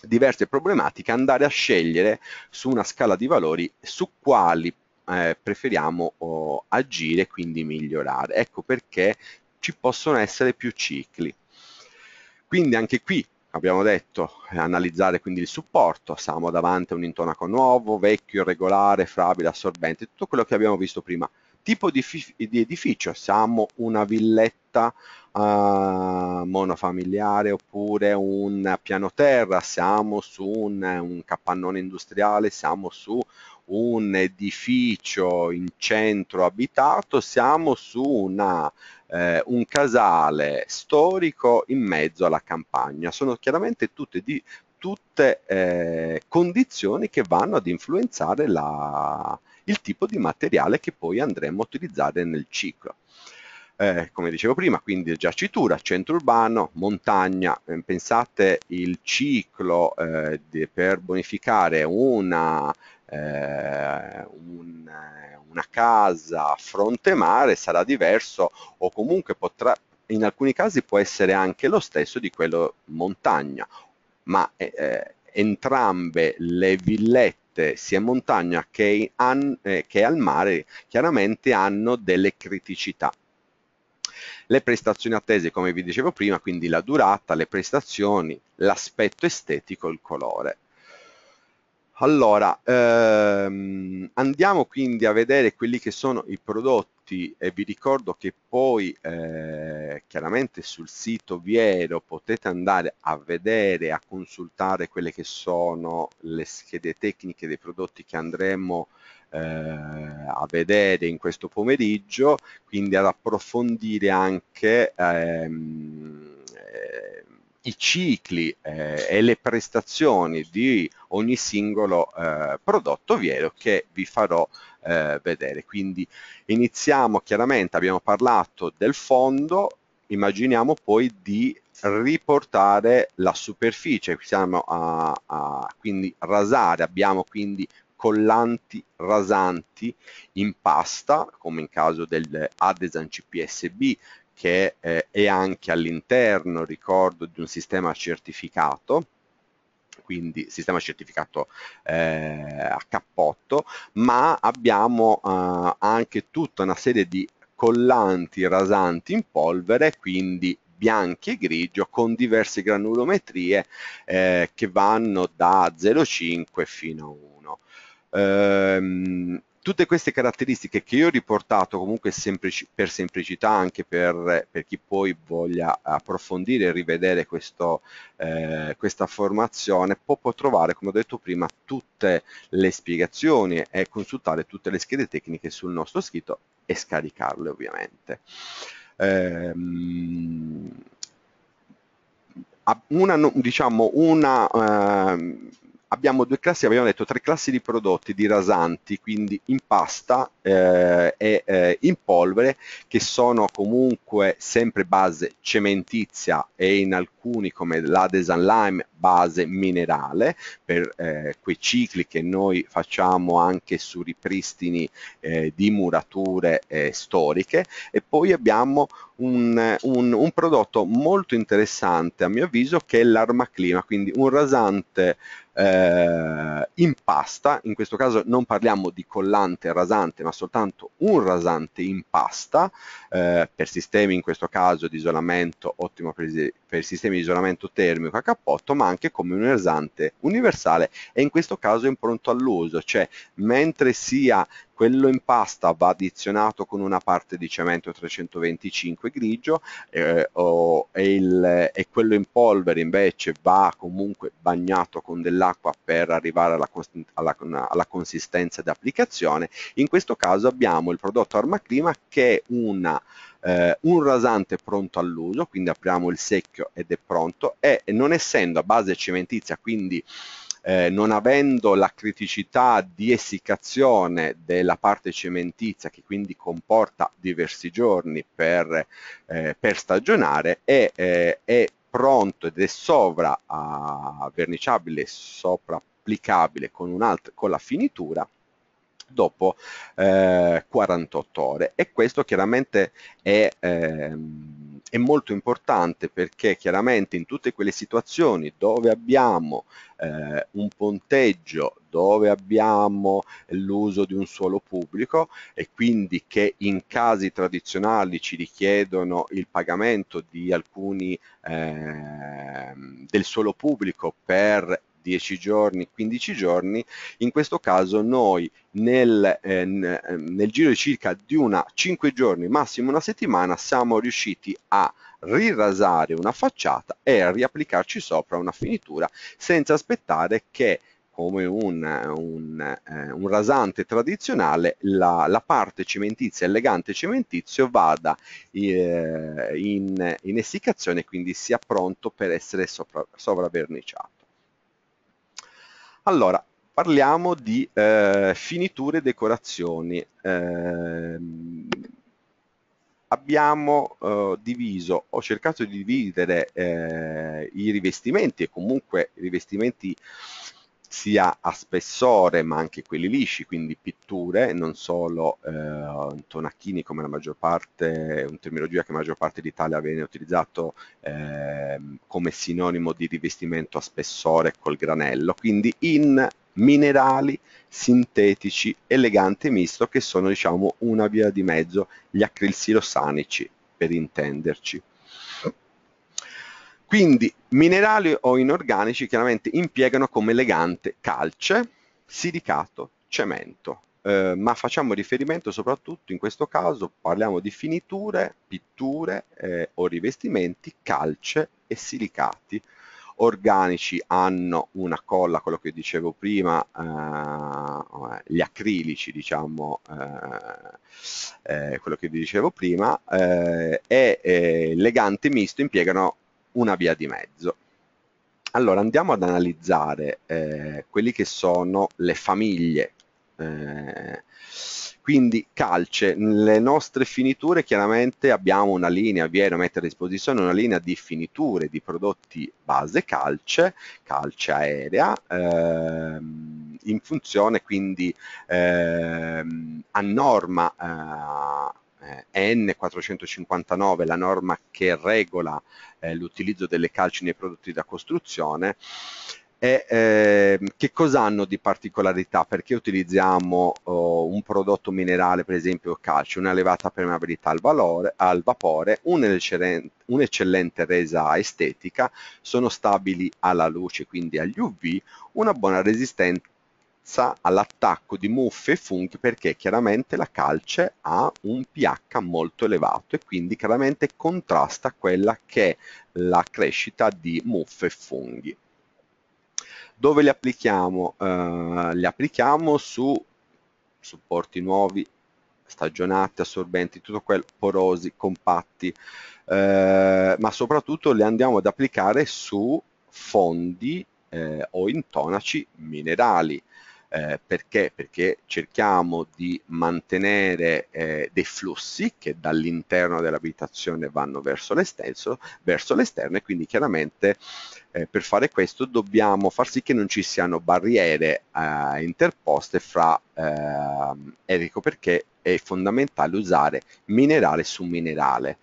diverse problematiche, andare a scegliere su una scala di valori su quali eh, preferiamo oh, agire quindi migliorare. Ecco perché ci possono essere più cicli. Quindi anche qui abbiamo detto eh, analizzare quindi il supporto, siamo davanti a un intonaco nuovo, vecchio, irregolare, frabile, assorbente, tutto quello che abbiamo visto prima. Tipo di, di edificio, siamo una villetta uh, monofamiliare oppure un piano terra, siamo su un, un, capannone industriale, siamo su un edificio in centro abitato, siamo su una, eh, un casale storico in mezzo alla campagna. Sono chiaramente tutte, di, tutte eh, condizioni che vanno ad influenzare la, il tipo di materiale che poi andremo a utilizzare nel ciclo. Eh, come dicevo prima, quindi giacitura, centro urbano, montagna, eh, pensate il ciclo eh, di, per bonificare una eh, un, una casa a fronte mare sarà diverso o comunque potrà, in alcuni casi può essere anche lo stesso di quello montagna, ma eh, eh entrambe le villette sia in montagna che, an, eh, che al mare chiaramente hanno delle criticità. Le prestazioni attese, come vi dicevo prima, quindi la durata, le prestazioni, l'aspetto estetico, il colore. Allora, ehm, andiamo quindi a vedere quelli che sono i prodotti e vi ricordo che poi eh, chiaramente sul sito Viero potete andare a vedere, a consultare quelle che sono le schede tecniche dei prodotti che andremo eh, a vedere in questo pomeriggio, quindi ad approfondire anche ehm, i cicli eh, e le prestazioni di ogni singolo eh, prodotto vero che vi farò eh, vedere. Quindi iniziamo chiaramente, abbiamo parlato del fondo, immaginiamo poi di riportare la superficie, a, a, quindi rasare, abbiamo quindi collanti rasanti in pasta, come in caso del Adesan CPSB, che eh, è anche all'interno, ricordo, di un sistema certificato, quindi sistema certificato eh, a cappotto, ma abbiamo eh, anche tutta una serie di collanti rasanti in polvere, quindi bianchi e grigio con diverse granulometrie eh, che vanno da 0,5 fino a 1. Ehm, tutte queste caratteristiche che io ho riportato comunque semplici, per semplicità anche per, per, chi poi voglia approfondire e rivedere questo, eh, questa formazione può, può, trovare come ho detto prima tutte le spiegazioni e consultare tutte le schede tecniche sul nostro sito e scaricarle ovviamente ehm, una, diciamo, una eh, abbiamo due classi, abbiamo detto tre classi di prodotti di rasanti, quindi in pasta eh, e eh, in polvere, che sono comunque sempre base cementizia e in alcuni alcuni come l'Adesan Lime base minerale per eh, quei cicli che noi facciamo anche su ripristini eh, di murature eh, storiche e poi abbiamo un, un, un, prodotto molto interessante a mio avviso che è l'armaclima quindi un rasante eh, in pasta, in questo caso non parliamo di collante rasante ma soltanto un rasante in pasta eh, per sistemi in questo caso di isolamento ottimo per, per sistemi di isolamento termico a cappotto, ma anche come un rasante universale e in questo caso è impronto all'uso, cioè mentre sia quello in pasta va addizionato con una parte di cemento 325 grigio eh, o, e, il, e, quello in polvere invece va comunque bagnato con dell'acqua per arrivare alla, alla, alla consistenza di applicazione. In questo caso abbiamo il prodotto Armaclima che è una Uh, un rasante pronto all'uso, quindi apriamo il secchio ed è pronto e non essendo a base cementizia, quindi eh, non avendo la criticità di essiccazione della parte cementizia che quindi comporta diversi giorni per, eh, per stagionare è, eh, è pronto ed è sovra a verniciabile, soprapplicabile con, un con la finitura dopo eh, 48 ore e questo chiaramente è ehm, è molto importante perché chiaramente in tutte quelle situazioni dove abbiamo eh, un ponteggio, dove abbiamo l'uso di un suolo pubblico e quindi che in casi tradizionali ci richiedono il pagamento di alcuni eh, del suolo pubblico per 10 giorni, 15 giorni, in questo caso noi nel, eh, eh nel giro di circa di una 5 giorni, massimo una settimana, siamo riusciti a rirasare una facciata e a riapplicarci sopra una finitura senza aspettare che come un, un, eh, un, rasante tradizionale, la, la, parte cementizia, elegante cementizio, vada eh, in, in essiccazione, quindi sia pronto per essere sopra, sovraverniciato. Allora, parliamo di eh, finiture e decorazioni. Eh, abbiamo eh, diviso, ho cercato di dividere eh, i rivestimenti e comunque i rivestimenti sia a spessore ma anche quelli lisci, quindi pitture, non solo eh, tonacchini come la maggior parte, un terminologia che la maggior parte d'Italia viene utilizzato eh, come sinonimo di rivestimento a spessore col granello, quindi in minerali sintetici elegante misto che sono diciamo una via di mezzo gli acrilsilosanici per intenderci. Quindi minerali o inorganici chiaramente impiegano come legante calce, silicato, cemento, eh, ma facciamo riferimento soprattutto in questo caso, parliamo di finiture, pitture eh, o rivestimenti, calce e silicati. Organici hanno una colla, quello che dicevo prima, eh, gli acrilici, diciamo, eh, eh, quello che vi dicevo prima, eh, e legante misto impiegano una via di mezzo. Allora andiamo ad analizzare eh, quelli che sono le famiglie. Eh, quindi calce, le nostre finiture chiaramente abbiamo una linea, viene a mettere a disposizione una linea di finiture di prodotti base calce, calce aerea, ehm, in funzione quindi ehm, a norma eh, eh, N459, la norma che regola eh, l'utilizzo delle calci nei prodotti da costruzione. E, eh, che cosa hanno di particolarità? Perché utilizziamo oh, un prodotto minerale, per esempio calcio, una elevata permeabilità al, valore, al vapore, un'eccellente resa estetica, sono stabili alla luce, quindi agli UV, una buona resistenza ammazza all'attacco di muffe e funghi perché chiaramente la calce ha un pH molto elevato e quindi chiaramente contrasta quella che è la crescita di muffe e funghi. Dove li applichiamo? Eh, li applichiamo su supporti nuovi, stagionati, assorbenti, tutto quello, porosi, compatti, eh, ma soprattutto li andiamo ad applicare su fondi eh, o intonaci minerali. Eh, perché? Perché cerchiamo di mantenere eh, dei flussi che dall'interno dell'abitazione vanno verso l'esterno, verso l'esterno e quindi chiaramente eh, per fare questo dobbiamo far sì che non ci siano barriere eh, interposte fra Erico ehm, perché è fondamentale usare minerale su minerale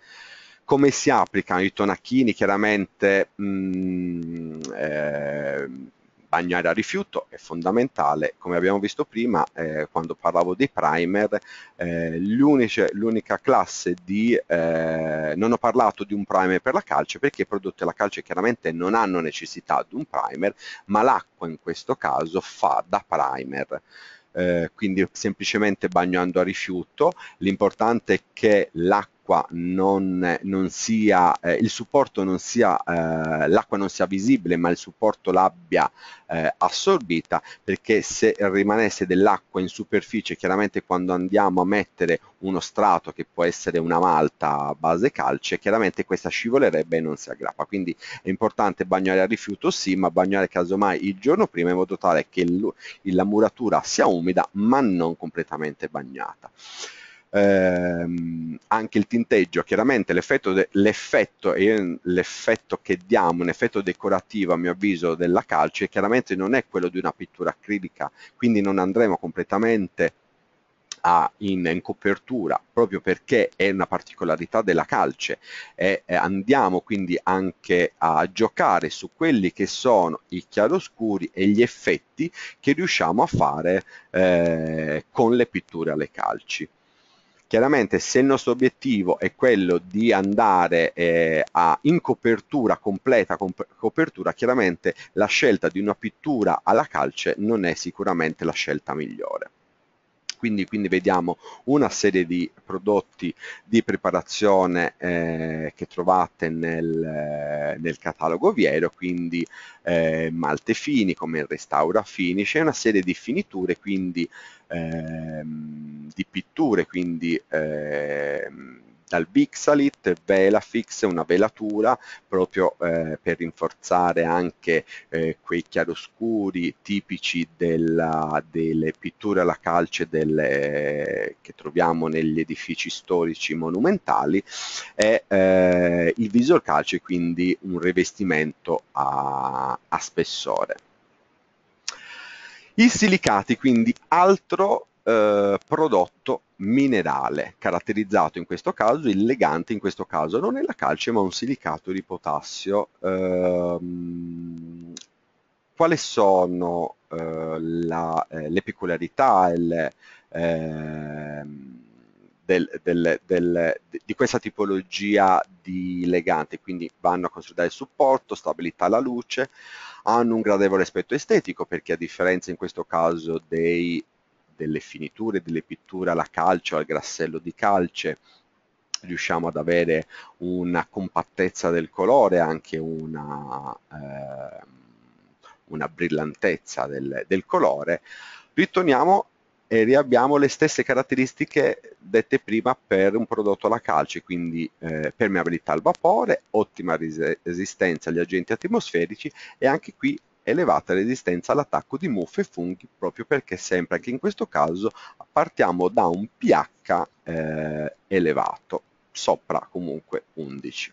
come si applicano i tonacchini chiaramente mh, mm, eh, bagnare a rifiuto è fondamentale, come abbiamo visto prima eh, quando parlavo dei primer, eh, l'unica classe di, eh, non ho parlato di un primer per la calce perché i prodotti alla calce chiaramente non hanno necessità di un primer, ma l'acqua in questo caso fa da primer. Eh, quindi semplicemente bagnando a rifiuto, l'importante è che l'acqua l'acqua non, non sia, eh, il supporto non sia, eh, l'acqua non sia visibile ma il supporto l'abbia eh, assorbita perché se rimanesse dell'acqua in superficie chiaramente quando andiamo a mettere uno strato che può essere una malta a base calce chiaramente questa scivolerebbe e non si aggrappa quindi è importante bagnare a rifiuto sì ma bagnare casomai il giorno prima in modo tale che la muratura sia umida ma non completamente bagnata ehm, anche il tinteggio, chiaramente l'effetto, de- l'effetto, eh, l'effetto, che diamo, un effetto decorativo a mio avviso della calce, chiaramente non è quello di una pittura acrilica, quindi non andremo completamente a, in, in, copertura proprio perché è una particolarità della calce e eh, andiamo quindi anche a giocare su quelli che sono i chiaroscuri e gli effetti che riusciamo a fare eh, con le pitture alle calci. Chiaramente se il nostro obiettivo è quello di andare eh, a, in copertura completa, comp copertura, chiaramente la scelta di una pittura alla calce non è sicuramente la scelta migliore quindi, quindi vediamo una serie di prodotti di preparazione eh, che trovate nel, eh, nel catalogo Viero, quindi eh, malte fini come il restaura finish e una serie di finiture, quindi ehm, di pitture, quindi ehm, dal Bixalit, Velafix, una velatura proprio eh, per rinforzare anche eh, quei chiaroscuri tipici della, delle pitture alla calce delle, che troviamo negli edifici storici monumentali e eh, il visor calce quindi un rivestimento a, a spessore. I silicati quindi altro eh, prodotto minerale, caratterizzato in questo caso, il legante in questo caso non è la calce ma un silicato di potassio. Ehm, quali sono eh, la, eh, le peculiarità le, ehm, del, del, del, di questa tipologia di legante? Quindi vanno a consolidare il supporto, stabilità alla luce, hanno un gradevole aspetto estetico perché a differenza in questo caso dei delle finiture, delle pitture alla calcio, al grassello di calce, riusciamo ad avere una compattezza del colore, anche una, eh, una brillantezza del, del colore, ritorniamo e riabbiamo le stesse caratteristiche dette prima per un prodotto alla calce, quindi eh, permeabilità al vapore, ottima resistenza agli agenti atmosferici e anche qui elevata resistenza all'attacco di muffe e funghi proprio perché sempre anche in questo caso partiamo da un pH eh, elevato, sopra comunque 11.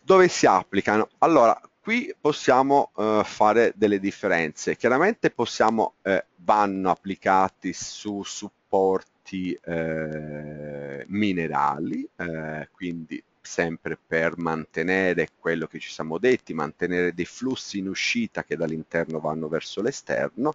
Dove si applicano? Allora, qui possiamo eh, fare delle differenze. Chiaramente possiamo, eh, vanno applicati su supporti eh, minerali, eh, quindi sempre per mantenere quello che ci siamo detti, mantenere dei flussi in uscita che dall'interno vanno verso l'esterno,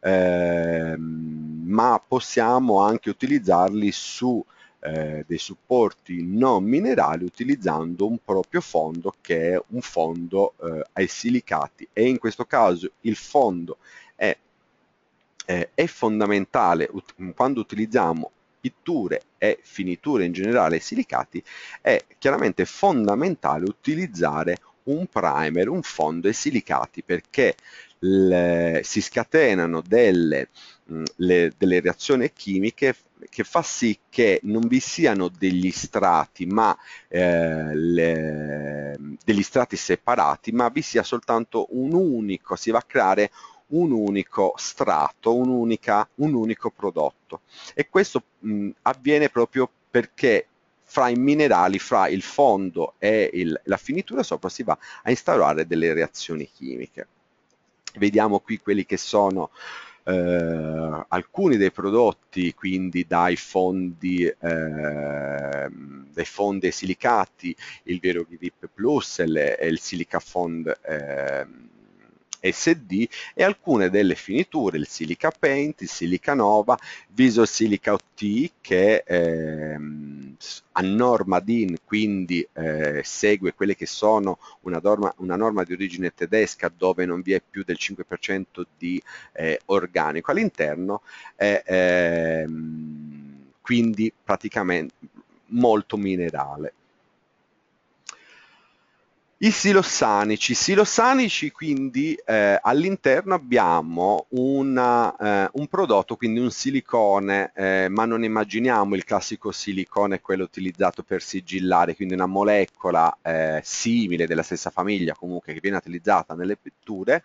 ehm, ma possiamo anche utilizzarli su eh, dei supporti non minerali utilizzando un proprio fondo che è un fondo eh, ai silicati e in questo caso il fondo è, eh, è fondamentale quando utilizziamo pitture e finiture in generale silicati, è chiaramente fondamentale utilizzare un primer, un fondo e silicati perché le, si scatenano delle, mm, le, delle reazioni chimiche che fa sì che non vi siano degli strati, ma, eh, le, degli strati separati, ma vi sia soltanto un unico, si va a creare un un unico strato, un'unica, un unico prodotto. E questo mh, mm, avviene proprio perché fra i minerali, fra il fondo e il, la finitura sopra si va a instaurare delle reazioni chimiche. Vediamo qui quelli che sono eh, alcuni dei prodotti, quindi dai fondi, eh, dai fondi silicati, il Vero Grip Plus e, le, il Silica Fond eh, SD e alcune delle finiture, il Silica Paint, il Silica Nova, Viso Silica OT che eh, a norma DIN quindi eh, segue quelle che sono una norma, una norma, di origine tedesca dove non vi è più del 5% di eh, organico all'interno ehm, quindi praticamente molto minerale. I silossanici. Silossanici quindi eh, all'interno abbiamo una, eh, un prodotto, quindi un silicone, eh, ma non immaginiamo il classico silicone, quello utilizzato per sigillare, quindi una molecola eh, simile della stessa famiglia comunque che viene utilizzata nelle pitture,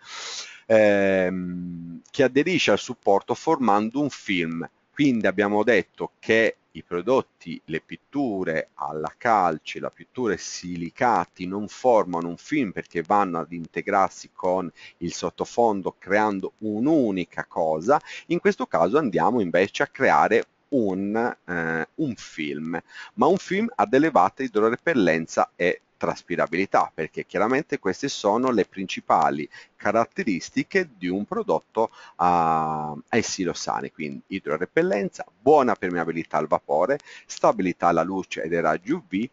ehm, che aderisce al supporto formando un film quindi abbiamo detto che i prodotti, le pitture alla calce, la pittura silicati non formano un film perché vanno ad integrarsi con il sottofondo creando un'unica cosa, in questo caso andiamo invece a creare un, eh, un film, ma un film ad elevata idrorepellenza e traspirabilità, perché chiaramente queste sono le principali caratteristiche di un prodotto a, ah, a quindi idrorepellenza, buona permeabilità al vapore, stabilità alla luce ed ai raggi UV,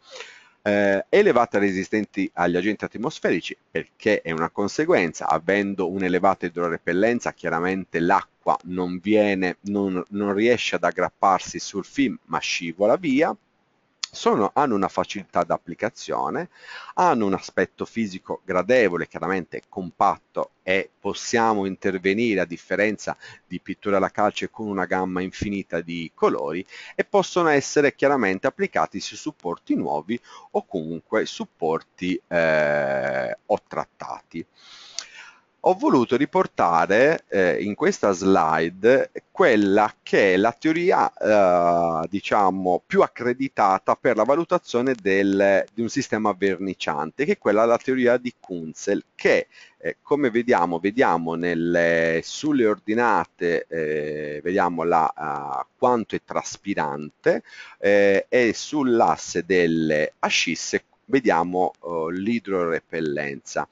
eh, elevata resistenti agli agenti atmosferici perché è una conseguenza avendo un'elevata idrorepellenza chiaramente l'acqua non, viene, non, non riesce ad aggrapparsi sul film ma scivola via sono, hanno una facilità d'applicazione, hanno un aspetto fisico gradevole, chiaramente compatto e possiamo intervenire a differenza di pittura alla calce con una gamma infinita di colori e possono essere chiaramente applicati su supporti nuovi o comunque supporti eh, o trattati ho voluto riportare eh, in questa slide quella che è la teoria eh, diciamo più accreditata per la valutazione del, di un sistema verniciante che è quella la teoria di Kunzel che eh, come vediamo, vediamo nelle, sulle ordinate eh, vediamo la, uh, quanto è traspirante eh, e sull'asse delle ascisse vediamo uh, l'idrorepellenza.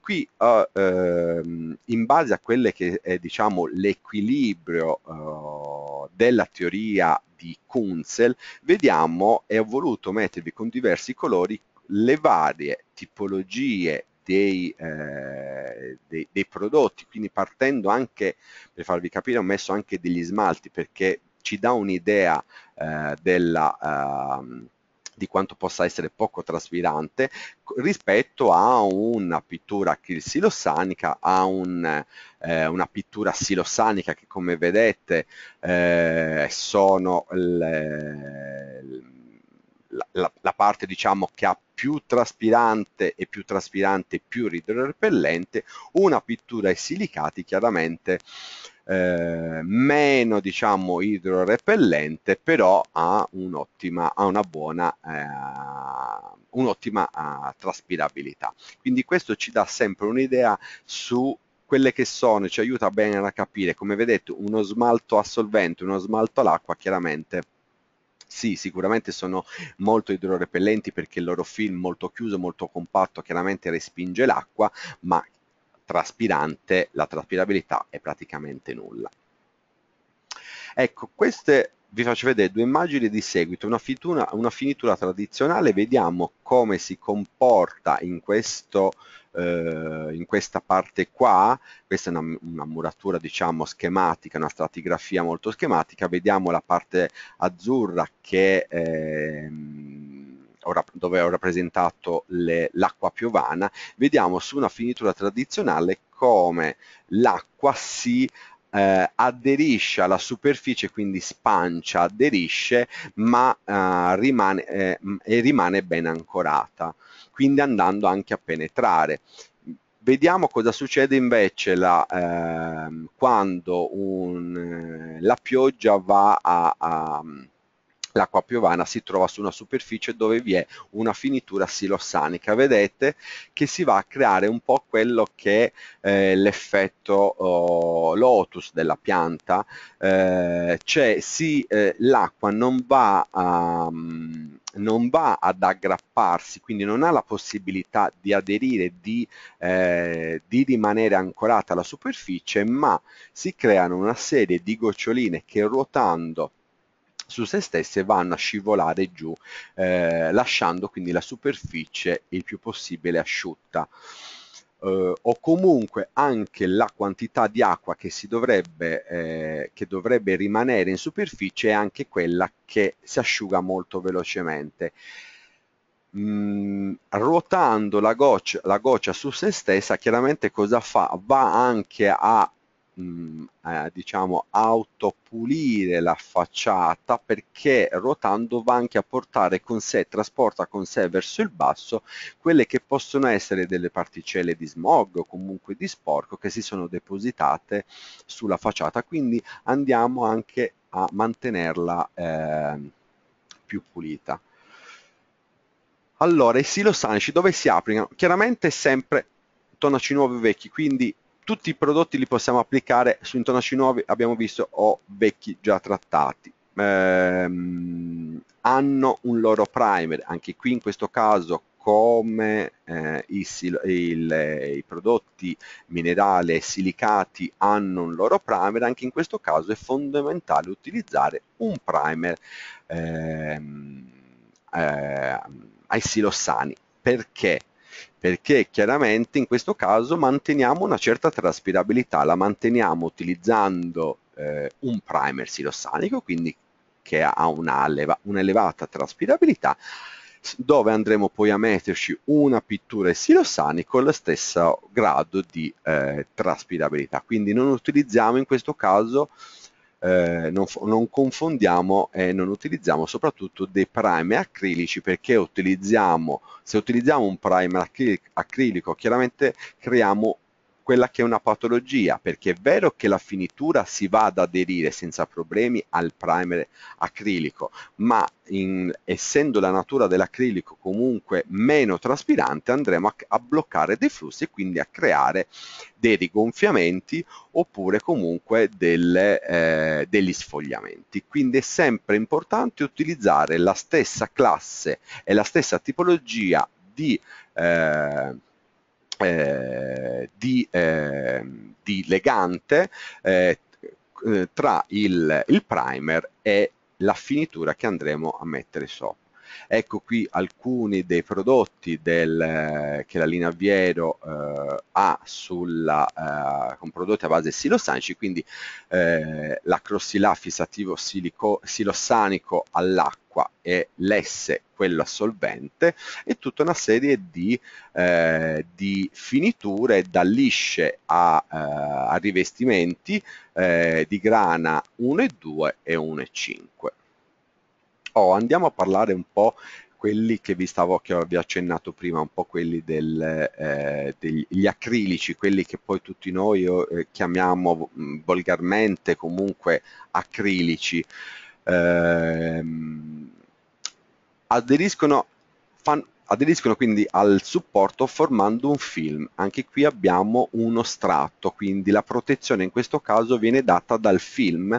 Qui uh, ehm, in base a quelle che è diciamo, l'equilibrio uh, della teoria di Kunzel, vediamo e ho voluto mettervi con diversi colori le varie tipologie dei, eh, dei, dei prodotti, quindi partendo anche, per farvi capire, ho messo anche degli smalti perché ci dà un'idea eh, della... Eh, di quanto possa essere poco traspirante rispetto a una pittura silossanica, a un, eh, una pittura silossanica che come vedete eh, sono le, la, la, parte diciamo che ha più traspirante e più traspirante più ridorepellente, una pittura ai silicati chiaramente eh, meno diciamo idrorepellente però ha un'ottima ha una buona eh, un'ottima eh, traspirabilità quindi questo ci dà sempre un'idea su quelle che sono ci aiuta bene a capire come vedete uno smalto a solvente uno smalto all'acqua chiaramente sì, sicuramente sono molto idrorepellenti perché il loro film molto chiuso, molto compatto, chiaramente respinge l'acqua, ma traspirante la traspirabilità è praticamente nulla. Ecco, queste vi faccio vedere due immagini di seguito, una finitura, una finitura tradizionale, vediamo come si comporta in, questo, eh, in questa parte qua, questa è una, una, muratura diciamo schematica, una stratigrafia molto schematica, vediamo la parte azzurra che eh, dove ho rappresentato l'acqua piovana, vediamo su una finitura tradizionale come l'acqua si eh, aderisce alla superficie, quindi spancia, aderisce, ma eh, rimane, eh, e rimane ben ancorata, quindi andando anche a penetrare. Vediamo cosa succede invece la, ehm, quando un, eh, la pioggia va a, a l'acqua piovana si trova su una superficie dove vi è una finitura silossanica. Vedete che si va a creare un po' quello che è eh, l'effetto oh, lotus della pianta, eh, cioè sì, eh, l'acqua non va Um, non va ad aggrapparsi, quindi non ha la possibilità di aderire, di, eh, di, rimanere ancorata alla superficie, ma si creano una serie di goccioline che ruotando su se stesse vanno a scivolare giù eh, lasciando quindi la superficie il più possibile asciutta. Eh, o comunque anche la quantità di acqua che, si dovrebbe, eh, che dovrebbe rimanere in superficie è anche quella che si asciuga molto velocemente. Mm, ruotando la goccia, la goccia, su se stessa, chiaramente cosa fa? Va anche a mh, eh, diciamo autopulire la facciata perché ruotando va anche a portare con sé, trasporta con sé verso il basso quelle che possono essere delle particelle di smog o comunque di sporco che si sono depositate sulla facciata, quindi andiamo anche a mantenerla eh, più pulita. Allora, i silo sanici dove si applicano? Chiaramente sempre tonaci nuovi vecchi, quindi tutti i prodotti li possiamo applicare su intonaci nuovi abbiamo visto o vecchi già trattati ehm, hanno un loro primer anche qui in questo caso come eh, i, il, i, prodotti minerali e silicati hanno un loro primer, anche in questo caso è fondamentale utilizzare un primer ehm, eh, ai silosani perché perché chiaramente in questo caso manteniamo una certa traspirabilità, la manteniamo utilizzando eh, un primer silossanico, quindi che ha un'elevata una traspirabilità, dove andremo poi a metterci una pittura silosani con lo stesso grado di eh, traspirabilità. Quindi non utilizziamo in questo caso eh, non, non, confondiamo e non utilizziamo soprattutto dei primer acrilici perché utilizziamo, se utilizziamo un primer acrilico chiaramente creiamo quella che è una patologia, perché è vero che la finitura si va ad aderire senza problemi al primer acrilico, ma in, essendo la natura dell'acrilico comunque meno traspirante andremo a, a bloccare dei flussi e quindi a creare dei rigonfiamenti oppure comunque delle, eh, degli sfogliamenti. Quindi è sempre importante utilizzare la stessa classe e la stessa tipologia di... Eh, eh, di, eh, di, legante eh, eh, tra il, il, primer e la finitura che andremo a mettere sopra. Ecco qui alcuni dei prodotti del, che la linea Viero eh, ha sulla, eh, con prodotti a base silossanici, quindi eh, crossilà fissativo silico, silossanico all'acqua, l'acqua e l'esse quello assolvente e tutta una serie di, eh, di finiture da lisce a, eh, a rivestimenti eh, di grana 1 e 2 e 1 1,5. Oh, andiamo a parlare un po' quelli che vi stavo che vi ho accennato prima, un po' quelli del, eh, degli acrilici, quelli che poi tutti noi eh, chiamiamo mm, volgarmente comunque acrilici. Eh, aderiscono, fan, aderiscono quindi al supporto formando un film. Anche qui abbiamo uno strato, quindi la protezione in questo caso viene data dal film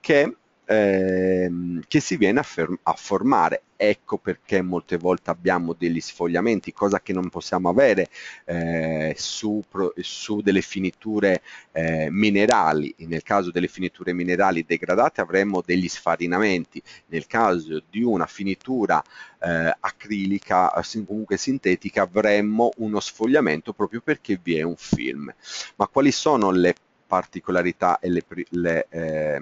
che ehm, che si viene a, ferm- a, formare. Ecco perché molte volte abbiamo degli sfogliamenti, cosa che non possiamo avere eh, su, pro- su, delle finiture eh, minerali. Nel caso delle finiture minerali degradate avremo degli sfarinamenti, nel caso di una finitura eh, acrilica, comunque sintetica, avremmo uno sfogliamento proprio perché vi è un film. Ma quali sono le particolarità e le, le eh,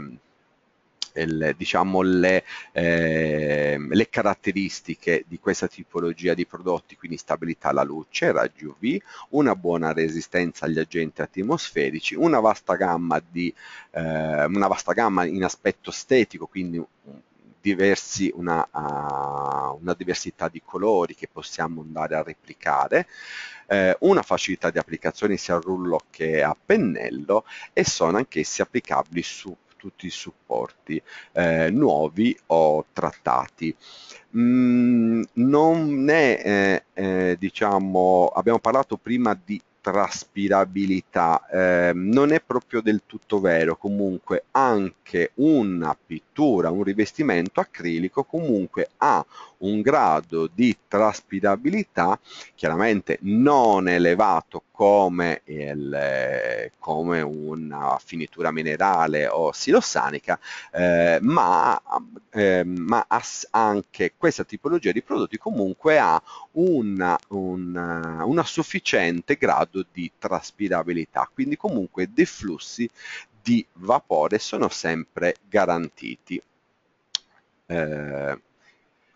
eh, il, diciamo le, eh, le, caratteristiche di questa tipologia di prodotti, quindi stabilità alla luce, raggi UV, una buona resistenza agli agenti atmosferici, una vasta gamma, di, eh, una vasta gamma in aspetto estetico, quindi diversi, una, uh, una, diversità di colori che possiamo andare a replicare, eh, una facilità di applicazione sia a rullo che a pennello e sono anch'essi applicabili su tutti i supporti eh, nuovi o trattati. Mm, non è, eh, eh, diciamo, abbiamo parlato prima di traspirabilità eh, non è proprio del tutto vero comunque anche una pittura un rivestimento acrilico comunque ha un grado di traspirabilità chiaramente non elevato come, il, eh, come una finitura minerale o silossanica eh, ma, eh, ma anche questa tipologia di prodotti comunque ha un sufficiente grado grado di traspirabilità, quindi comunque dei flussi di vapore sono sempre garantiti. Eh,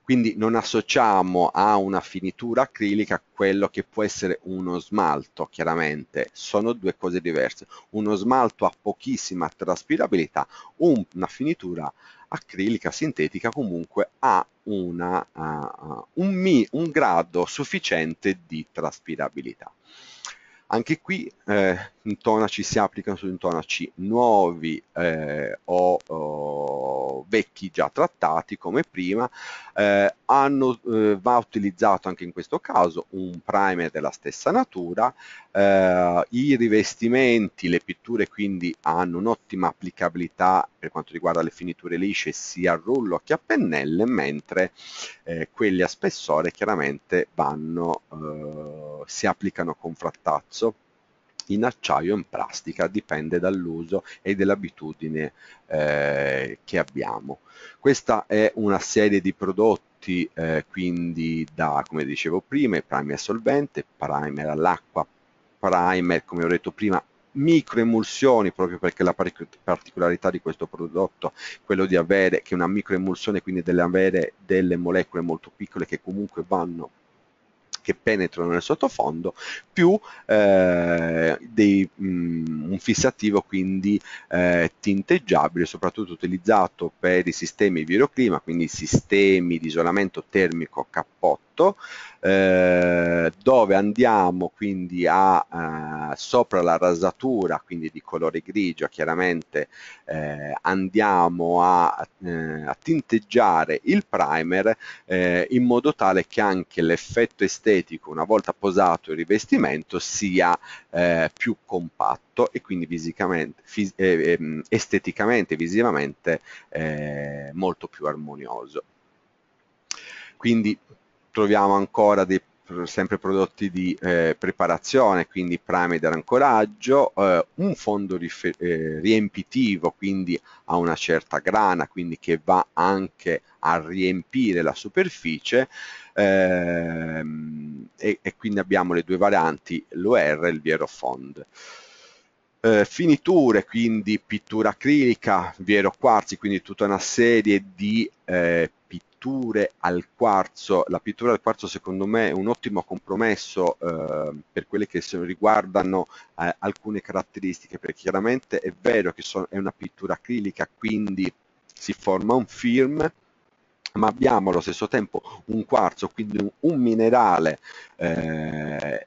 quindi non associamo a una finitura acrilica quello che può essere uno smalto, chiaramente sono due cose diverse. Uno smalto ha pochissima traspirabilità, una finitura acrilica sintetica comunque ha una, uh, un, mi, un grado sufficiente di traspirabilità. Anche qui eh, intonaci si applicano su intonaci nuovi eh, o, o, vecchi già trattati come prima, eh, hanno, eh, va utilizzato anche in questo caso un primer della stessa natura, eh, i rivestimenti, le pitture quindi hanno un'ottima applicabilità per quanto riguarda le finiture lisce sia a rullo che a pennelle, mentre eh, quelli a spessore chiaramente vanno si applicano con frattazzo, in acciaio o in plastica, dipende dall'uso e dell'abitudine eh, che abbiamo. Questa è una serie di prodotti eh, quindi da, come dicevo prima, primer solvente, primer all'acqua, primer, come ho detto prima, microemulsioni proprio perché la particolarità di questo prodotto quello di avere che una microemulsione quindi dell'avere delle molecole molto piccole che comunque vanno che penetrano nel sottofondo, più eh, dei, mh, mm, un fissativo quindi eh, tinteggiabile, soprattutto utilizzato per i sistemi di viroclima, quindi sistemi di isolamento termico cappotto fatto, eh, dove andiamo quindi a eh, sopra la rasatura, quindi di colore grigio, chiaramente eh, andiamo a, eh, a, tinteggiare il primer eh, in modo tale che anche l'effetto estetico, una volta posato il rivestimento, sia eh, più compatto e quindi fis ehm, esteticamente, visivamente molto più armonioso. Quindi troviamo ancora dei sempre prodotti di eh, preparazione, quindi prime da ancoraggio, eh, un fondo eh, riempitivo, quindi a una certa grana, quindi che va anche a riempire la superficie ehm, e, e, quindi abbiamo le due varianti, l'OR e il Vierofond. fond eh, finiture, quindi pittura acrilica, viero quarzi, quindi tutta una serie di eh, pitture al quarzo. La pittura al quarzo secondo me è un ottimo compromesso eh, per quelle che riguardano eh, alcune caratteristiche, perché chiaramente è vero che sono, è una pittura acrilica, quindi si forma un film, ma abbiamo allo stesso tempo un quarzo, quindi un, un minerale, eh,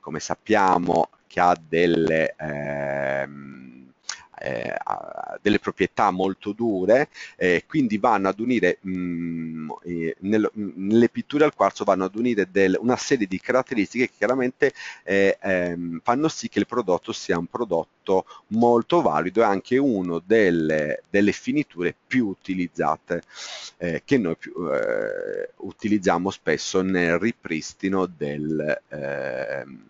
come sappiamo che ha delle... Ehm, eh, delle proprietà molto dure eh, quindi vanno ad unire mh, mm, eh, nel, nelle pitture al quarzo vanno ad unire del, una serie di caratteristiche che chiaramente eh, ehm, fanno sì che il prodotto sia un prodotto molto valido e anche uno delle, delle finiture più utilizzate eh, che noi più, utilizziamo spesso nel ripristino del, ehm,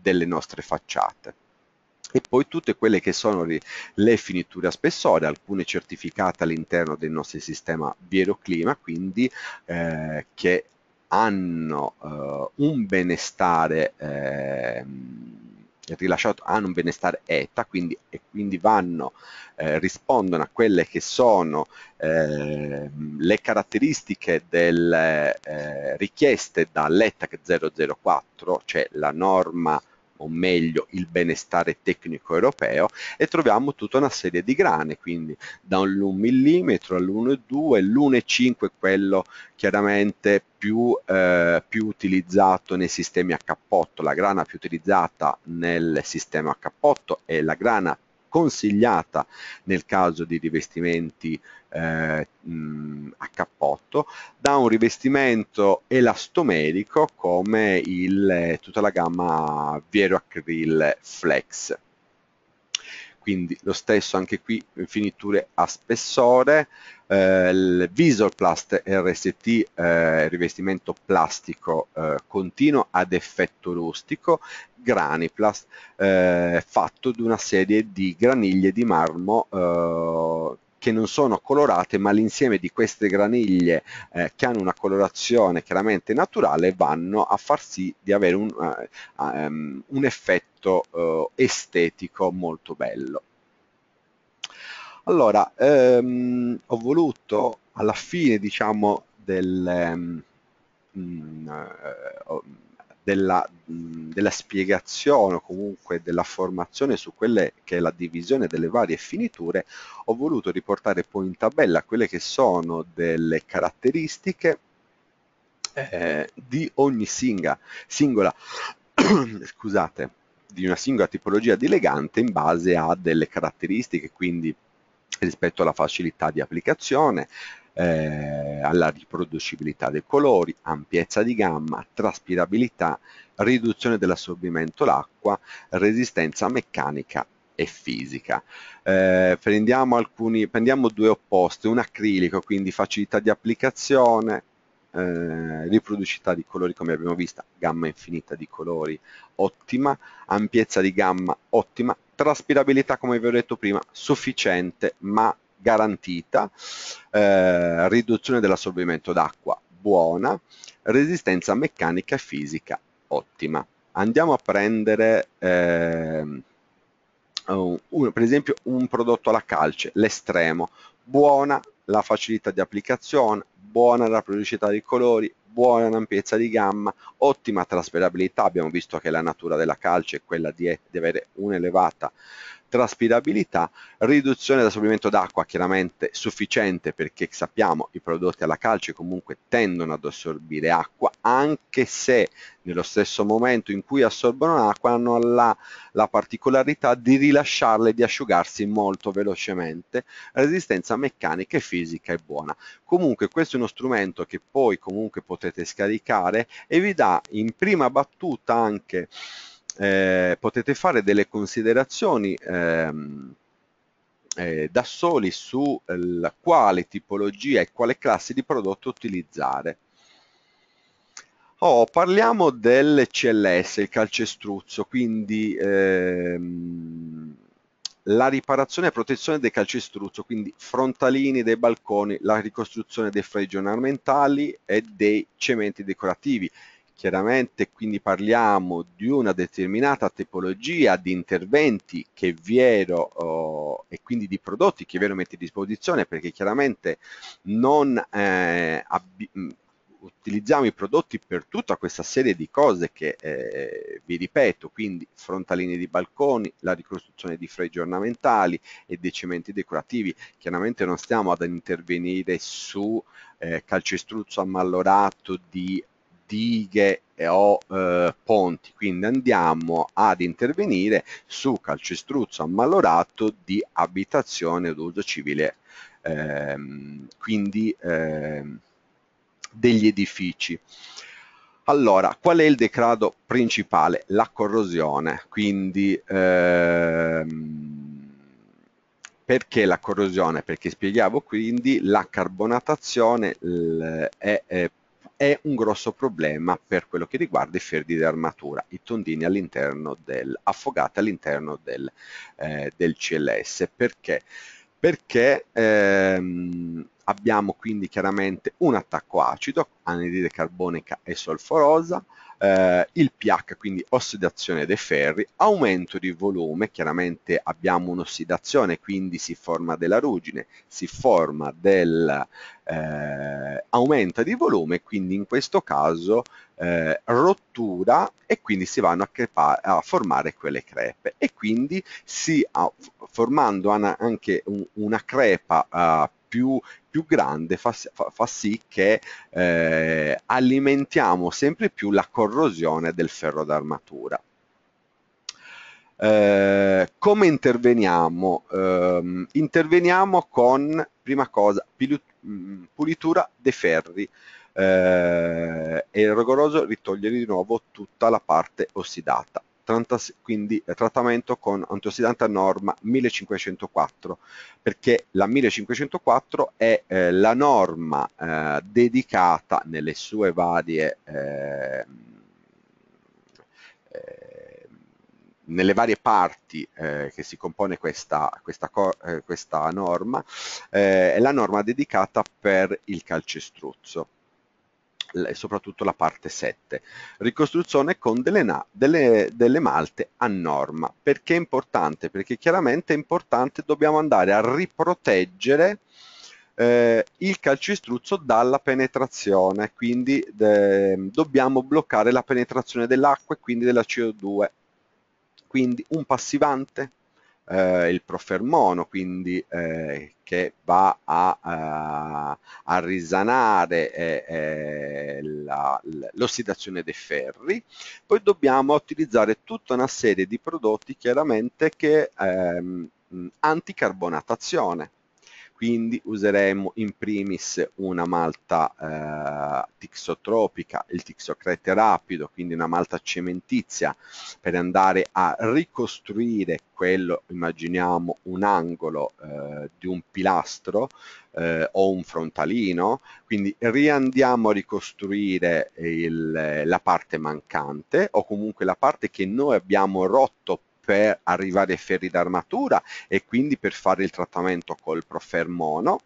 delle nostre facciate e poi tutte quelle che sono le finiture a spessore, alcune certificate all'interno del nostro sistema Vieroclima, quindi eh, che hanno eh, un benestare eh, rilasciato hanno ah, un benestare ETA quindi, e quindi vanno, eh, rispondono a quelle che sono eh, le caratteristiche delle eh, richieste dall'ETAC 004, cioè la norma o meglio il benestare tecnico europeo e troviamo tutta una serie di grane, quindi da un mm all'1,2, l'1,5 quello chiaramente più, eh, più, utilizzato nei sistemi a cappotto, la grana più utilizzata nel sistema a cappotto è la grana consigliata nel caso di rivestimenti eh, mh, a cappotto da un rivestimento elastomerico come il, eh, tutta la gamma Viero Acryl Flex quindi lo stesso anche qui finiture a spessore eh, Visor Plast RST eh, rivestimento plastico eh, continuo ad effetto rustico grani Graniplast eh, fatto di una serie di graniglie di marmo eh, che non sono colorate ma l'insieme di queste graniglie eh, che hanno una colorazione chiaramente naturale vanno a far sì di avere un, uh, um, un effetto uh, estetico molto bello. Allora, ehm, ho voluto alla fine diciamo del... Um, ehm, mh, mm, eh, uh, della, mh, della spiegazione o comunque della formazione su quelle che è la divisione delle varie finiture, ho voluto riportare poi in tabella quelle che sono delle caratteristiche eh, di ogni singa, singola scusate, di una singola tipologia di legante in base a delle caratteristiche, quindi rispetto alla facilità di applicazione, eh, alla riproducibilità dei colori, ampiezza di gamma, traspirabilità, riduzione dell'assorbimento l'acqua, resistenza meccanica e fisica. Eh, prendiamo, alcuni, prendiamo due opposte, un acrilico, quindi facilità di applicazione, eh, riproducità di colori come abbiamo visto, gamma infinita di colori ottima, ampiezza di gamma ottima, traspirabilità come vi ho detto prima sufficiente ma garantita, eh, riduzione dell'assorbimento d'acqua buona, resistenza meccanica e fisica ottima. Andiamo a prendere eh, un, un, per esempio un prodotto alla calce, l'estremo, buona la facilità di applicazione, buona la periodicità dei colori, buona l'ampiezza di gamma, ottima trasferabilità, abbiamo visto che la natura della calce è quella di, di avere un'elevata traspirabilità, riduzione del assorbimento d'acqua chiaramente sufficiente perché sappiamo i prodotti alla calce comunque tendono ad assorbire acqua anche se nello stesso momento in cui assorbono acqua hanno la, la particolarità di rilasciarla e di asciugarsi molto velocemente, resistenza meccanica e fisica è buona. Comunque questo è uno strumento che poi comunque potete scaricare e vi dà in prima battuta anche eh, potete fare delle considerazioni ehm, eh, da soli su eh, quale tipologia e quale classe di prodotto utilizzare. Oh, parliamo del CLS, il calcestruzzo, quindi ehm, la riparazione e protezione del calcestruzzo, quindi frontalini dei balconi, la ricostruzione dei fregi ornamentali e dei cementi decorativi. Chiaramente quindi parliamo di una determinata tipologia di interventi che Viero oh, e quindi di prodotti che Viero mette a disposizione perché chiaramente non eh, mm, utilizziamo i prodotti per tutta questa serie di cose che eh, vi ripeto, quindi frontaline di balconi, la ricostruzione di fregi ornamentali e dei cementi decorativi. Chiaramente non stiamo ad intervenire su eh, calcestruzzo ammallorato di dighe o eh, ponti, quindi andiamo ad intervenire su calcestruzzo ammalorato di abitazione d'uso civile, ehm, quindi ehm, degli edifici. Allora, qual è il degrado principale? La corrosione, quindi ehm, perché la corrosione? Perché spiegavo quindi la carbonatazione è è un grosso problema per quello che riguarda i ferdi di armatura, i tondini all'interno del, affogati all'interno del, eh, del CLS. Perché? Perché ehm, abbiamo quindi chiaramente un attacco acido, anidride carbonica e solforosa, eh, il pH, quindi ossidazione dei ferri, aumento di volume, chiaramente abbiamo un'ossidazione, quindi si forma della ruggine, si forma del eh, aumenta di volume, quindi in questo caso eh, rottura e quindi si vanno a, crepa, a, formare quelle crepe e quindi si, ah, formando una, anche un, una crepa ah, più più grande fa, fa, fa sì che eh, alimentiamo sempre più la corrosione del ferro d'armatura. Eh, come interveniamo? Eh, interveniamo con, prima cosa, mm, pulitura dei ferri eh, e il rigoroso ritogliere di nuovo tutta la parte ossidata tratta quindi eh, trattamento con antiossidante a norma 1504 perché la 1504 è eh, la norma eh, dedicata nelle sue varie eh, nelle varie parti eh, che si compone questa, questa, eh, questa norma, eh, è la norma dedicata per il calcestruzzo e soprattutto la parte 7. Ricostruzione con delle, na, delle, delle malte a norma. Perché è importante? Perché chiaramente è importante, dobbiamo andare a riproteggere eh, il calcistruzzo dalla penetrazione, quindi de, dobbiamo bloccare la penetrazione dell'acqua e quindi della CO2. Quindi un passivante eh, il profermono, quindi eh, che va a, a, eh, a risanare eh, eh l'ossidazione dei ferri. Poi dobbiamo utilizzare tutta una serie di prodotti chiaramente che ehm, anticarbonatazione quindi useremo in primis una malta eh, tixotropica, il tixocrete rapido, quindi una malta cementizia per andare a ricostruire quello, immaginiamo un angolo eh, di un pilastro eh, o un frontalino, quindi riandiamo a ricostruire il, la parte mancante o comunque la parte che noi abbiamo rotto per arrivare ai ferri d'armatura e quindi per fare il trattamento col profermono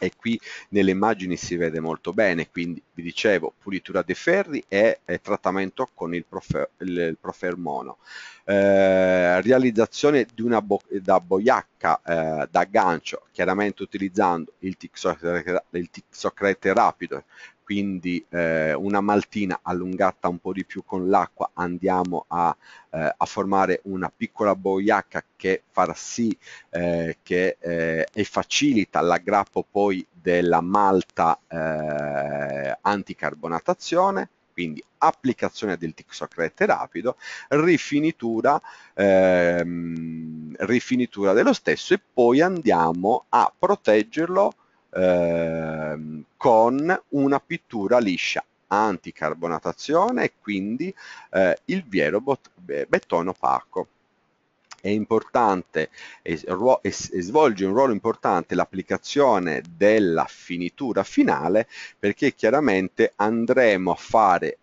e qui nelle immagini si vede molto bene, quindi vi dicevo pulitura dei ferri e, e trattamento con il, profer, il profermono. Eh, realizzazione di una bo da boiacca eh, da gancio, chiaramente utilizzando il tixocrete rapido quindi eh, una maltina allungata un po' di più con l'acqua andiamo a, eh, a formare una piccola boiacca che farà sì eh, che eh, e facilita l'aggrappo poi della malta eh, anticarbonatazione quindi applicazione del tixocrete rapido, rifinitura, ehm, rifinitura dello stesso e poi andiamo a proteggerlo eh, con una pittura liscia anticarbonatazione e quindi eh, il viero bettone opaco. È importante e svolge un ruolo importante l'applicazione della finitura finale perché chiaramente andremo a fare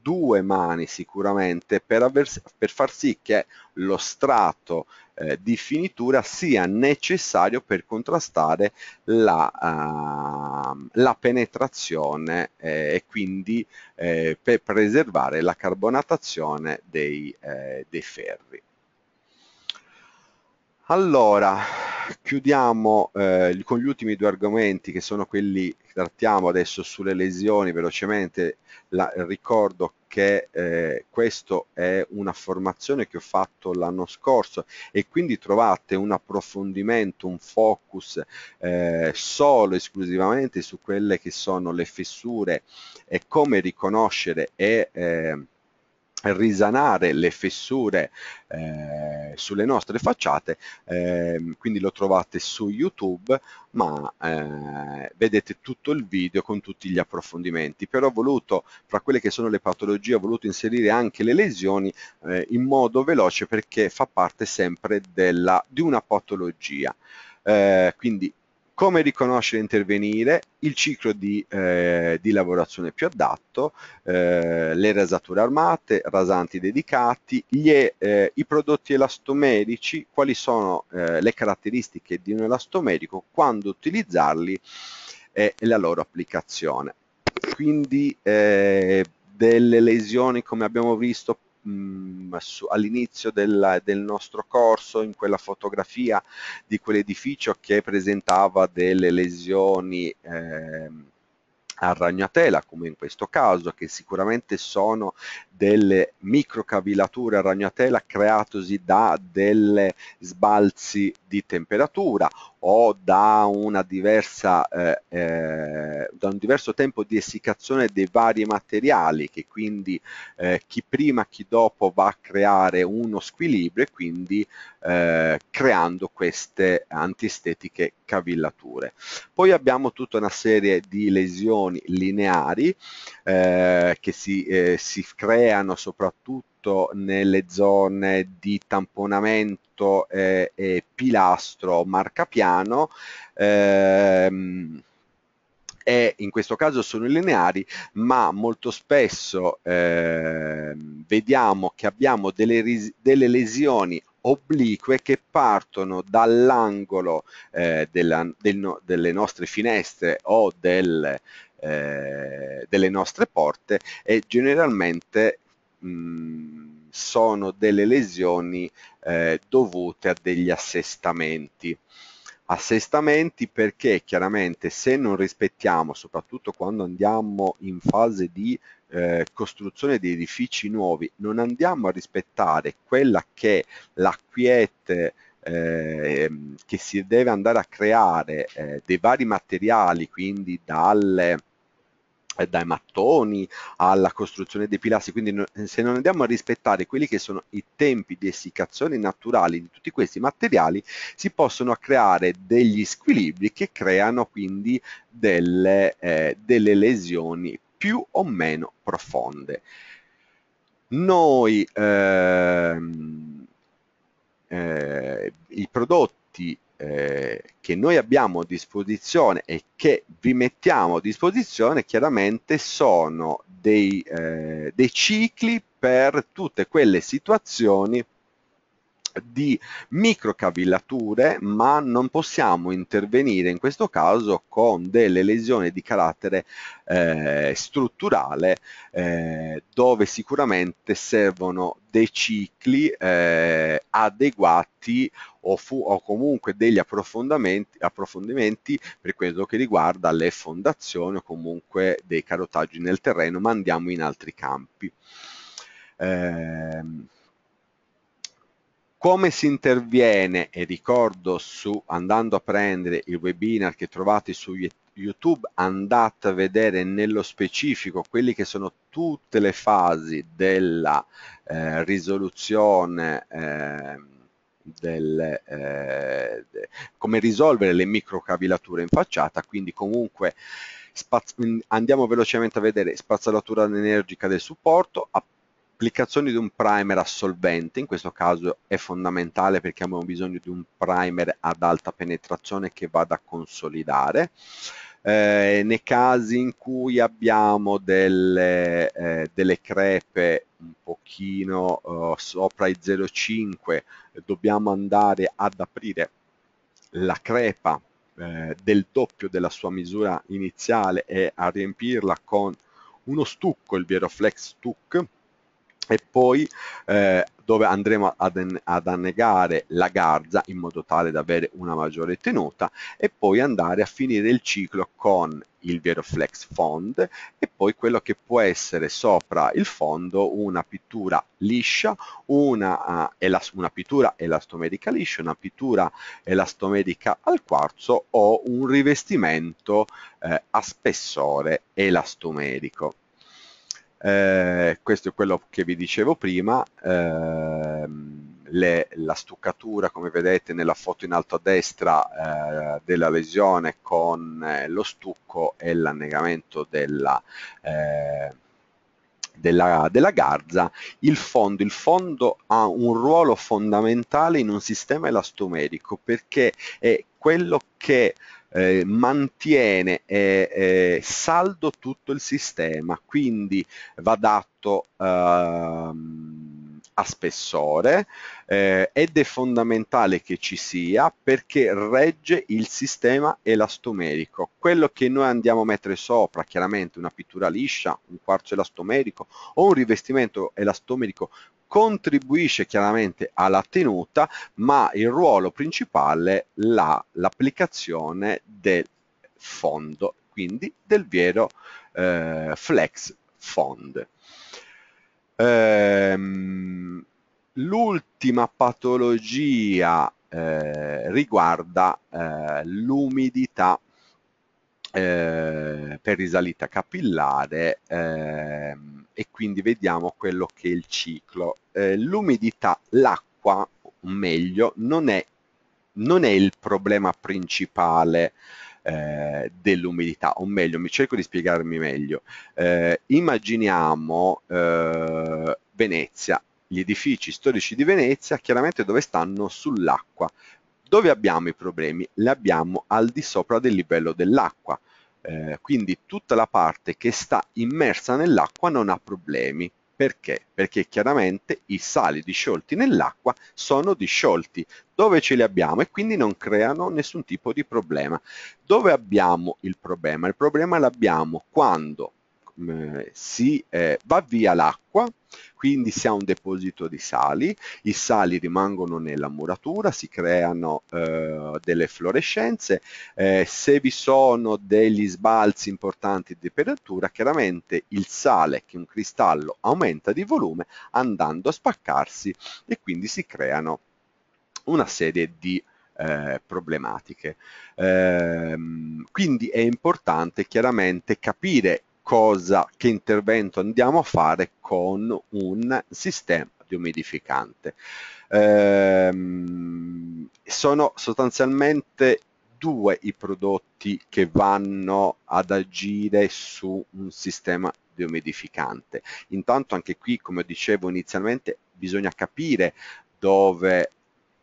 due mani sicuramente per, aver, per far sì che lo strato eh, di finitura sia necessario per contrastare la, uh, la penetrazione eh, e quindi eh, per preservare la carbonatazione dei, eh, dei ferri. Allora, chiudiamo eh, con gli ultimi due argomenti che sono quelli trattiamo adesso sulle lesioni velocemente, la, ricordo che eh, questa è una formazione che ho fatto l'anno scorso e quindi trovate un approfondimento, un focus eh, solo esclusivamente su quelle che sono le fessure e come riconoscere e eh, risanare le fessure eh, sulle nostre facciate eh, quindi lo trovate su youtube ma eh, vedete tutto il video con tutti gli approfondimenti però ho voluto fra quelle che sono le patologie ho voluto inserire anche le lesioni eh, in modo veloce perché fa parte sempre della, di una patologia eh, quindi come riconoscere e intervenire, il ciclo di, eh, di lavorazione più adatto, eh, le rasature armate, rasanti dedicati, gli, eh, i prodotti elastomerici, quali sono eh, le caratteristiche di un elastomerico, quando utilizzarli e la loro applicazione. Quindi eh, delle lesioni come abbiamo visto Mm, all'inizio del, del, nostro corso in quella fotografia di quell'edificio che presentava delle lesioni eh, a ragnatela, come in questo caso, che sicuramente sono delle microcavilature a ragnatela creatosi da delle sbalzi di temperatura o da, una diversa, eh, eh, da un diverso tempo di essiccazione dei vari materiali che quindi eh, chi prima chi dopo va a creare uno squilibrio e quindi eh, creando queste antistetiche cavillature. Poi abbiamo tutta una serie di lesioni lineari eh, che si, eh, si creano soprattutto nelle zone di tamponamento eh, e pilastro marcapiano ehm, e in questo caso sono lineari ma molto spesso eh, vediamo che abbiamo delle, delle lesioni oblique che partono dall'angolo eh, del delle nostre finestre o del, eh, delle nostre porte e generalmente mh, mm, sono delle lesioni eh, dovute a degli assestamenti assestamenti perché chiaramente se non rispettiamo soprattutto quando andiamo in fase di eh, costruzione di edifici nuovi non andiamo a rispettare quella che la quiete eh, ehm, che si deve andare a creare eh, dei vari materiali, quindi dalle eh, dai mattoni alla costruzione dei pilastri, quindi eh, se non andiamo a rispettare quelli che sono i tempi di essiccazione naturali di tutti questi materiali, si possono creare degli squilibri che creano quindi delle, eh, delle lesioni più o meno profonde. Noi ehm, eh, i prodotti eh, che noi abbiamo a disposizione e che vi mettiamo a disposizione chiaramente sono dei, eh, dei cicli per tutte quelle situazioni di microcavillature, ma non possiamo intervenire in questo caso con delle lesioni di carattere eh, strutturale eh, dove sicuramente servono dei cicli eh, adeguati o, fu- o, comunque degli approfondimenti, approfondimenti, per quello che riguarda le fondazioni o comunque dei carotaggi nel terreno, ma andiamo in altri campi. Ehm, come si interviene e ricordo su andando a prendere il webinar che trovate su YouTube andate a vedere nello specifico quelli che sono tutte le fasi della eh, risoluzione eh, del, eh, de, come risolvere le microcavilature in facciata quindi comunque andiamo velocemente a vedere spazzolatura energica del supporto applicazione di un primer a solvente, in questo caso è fondamentale perché abbiamo bisogno di un primer ad alta penetrazione che vada a consolidare. Eh, nei casi in cui abbiamo delle, eh, delle crepe un pochino eh, sopra i 0,5 dobbiamo andare ad aprire la crepa eh, del doppio della sua misura iniziale e a riempirla con uno stucco, il Vieroflex Stuck, e poi eh, dove andremo ad, ad, annegare la garza in modo tale da avere una maggiore tenuta e poi andare a finire il ciclo con il Vieroflex Fond e poi quello che può essere sopra il fondo una pittura liscia, una, uh, elas una pittura elastomedica liscia, una pittura elastomedica al quarzo o un rivestimento eh, a spessore elastomedico. Eh, questo è quello che vi dicevo prima, eh, le, la stuccatura come vedete nella foto in alto a destra eh, della lesione con eh, lo stucco e l'annegamento della, eh, della, della, garza, il fondo, il fondo ha un ruolo fondamentale in un sistema elastomerico perché è quello che eh, mantiene eh, eh, saldo tutto il sistema, quindi va dato ehm, a spessore eh, ed è fondamentale che ci sia perché regge il sistema elastomerico. Quello che noi andiamo a mettere sopra, chiaramente una pittura liscia, un quarzo elastomerico o un rivestimento elastomerico contribuisce chiaramente alla tenuta, ma il ruolo principale l'ha l'applicazione del fondo, quindi del vero eh, flex fond. Ehm, L'ultima patologia eh, riguarda eh, l'umidità eh, per risalita capillare ehm, e quindi vediamo quello che è il ciclo. Eh, l'umidità, l'acqua, meglio, non è, non è il problema principale eh, dell'umidità, o meglio, mi cerco di spiegarmi meglio. Eh, immaginiamo eh, Venezia, gli edifici storici di Venezia, chiaramente dove stanno sull'acqua. Dove abbiamo i problemi? Li abbiamo al di sopra del livello dell'acqua. Eh, quindi tutta la parte che sta immersa nell'acqua non ha problemi. Perché? Perché chiaramente i sali disciolti nell'acqua sono disciolti dove ce li abbiamo e quindi non creano nessun tipo di problema. Dove abbiamo il problema? Il problema l'abbiamo quando si, eh, va via l'acqua, quindi si ha un deposito di sali, i sali rimangono nella muratura, si creano eh, delle fluorescenze, eh, se vi sono degli sbalzi importanti di temperatura, chiaramente il sale che un cristallo aumenta di volume andando a spaccarsi e quindi si creano una serie di eh, problematiche. Eh, quindi è importante chiaramente capire cosa, che intervento andiamo a fare con un sistema di umidificante. Ehm, sono sostanzialmente due i prodotti che vanno ad agire su un sistema di umidificante. Intanto anche qui, come dicevo inizialmente, bisogna capire dove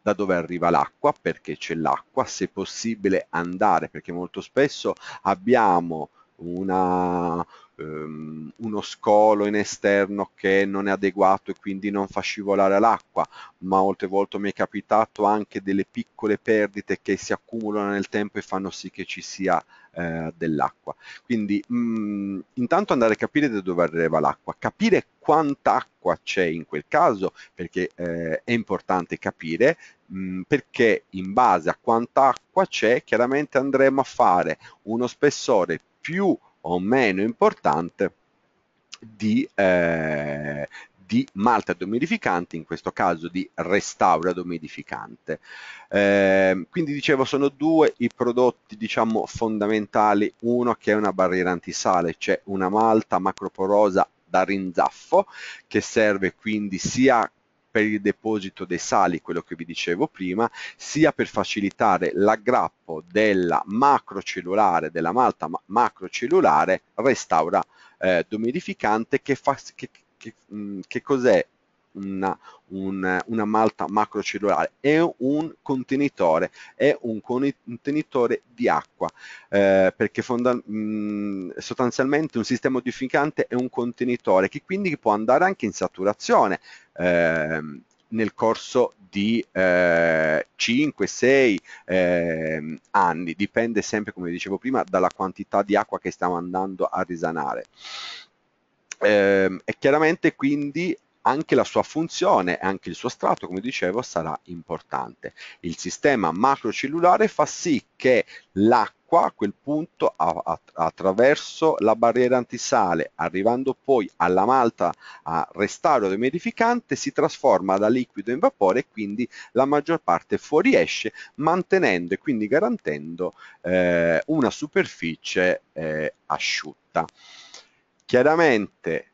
da dove arriva l'acqua, perché c'è l'acqua, se possibile andare, perché molto spesso abbiamo una, um, uno scolo in esterno che non è adeguato e quindi non fa scivolare l'acqua, ma molte volte mi è capitato anche delle piccole perdite che si accumulano nel tempo e fanno sì che ci sia eh, dell'acqua. Quindi mh, mm, intanto andare a capire da dove arriva l'acqua, capire quanta acqua c'è in quel caso, perché eh, è importante capire mh, mm, perché in base a quanta acqua c'è chiaramente andremo a fare uno spessore più o meno importante di, eh, di malta domidificante, in questo caso di restauro umidificante. Eh, quindi dicevo sono due i prodotti diciamo fondamentali, uno che è una barriera antisale, cioè una malta macroporosa da rinzaffo che serve quindi sia per il deposito dei sali, quello che vi dicevo prima, sia per facilitare l'aggrappo della macrocellulare, della malta macrocellulare restaura eh, d'umidificante che, fa, che, che, che mm, cos'è una, un, una malta macrocellulare, è un contenitore, è un contenitore di acqua, eh, perché mh, mm, sostanzialmente un sistema modificante è un contenitore che quindi può andare anche in saturazione. Eh, nel corso di eh, 5-6 eh, anni, dipende sempre, come dicevo prima, dalla quantità di acqua che stiamo andando a risanare. Eh, e chiaramente quindi anche la sua funzione e anche il suo strato, come dicevo, sarà importante. Il sistema macrocellulare fa sì che l'acqua a quel punto attraverso la barriera antisale, arrivando poi alla malta a restare o demedificante, si trasforma da liquido in vapore e quindi la maggior parte fuoriesce, mantenendo e quindi garantendo eh, una superficie eh, asciutta. Chiaramente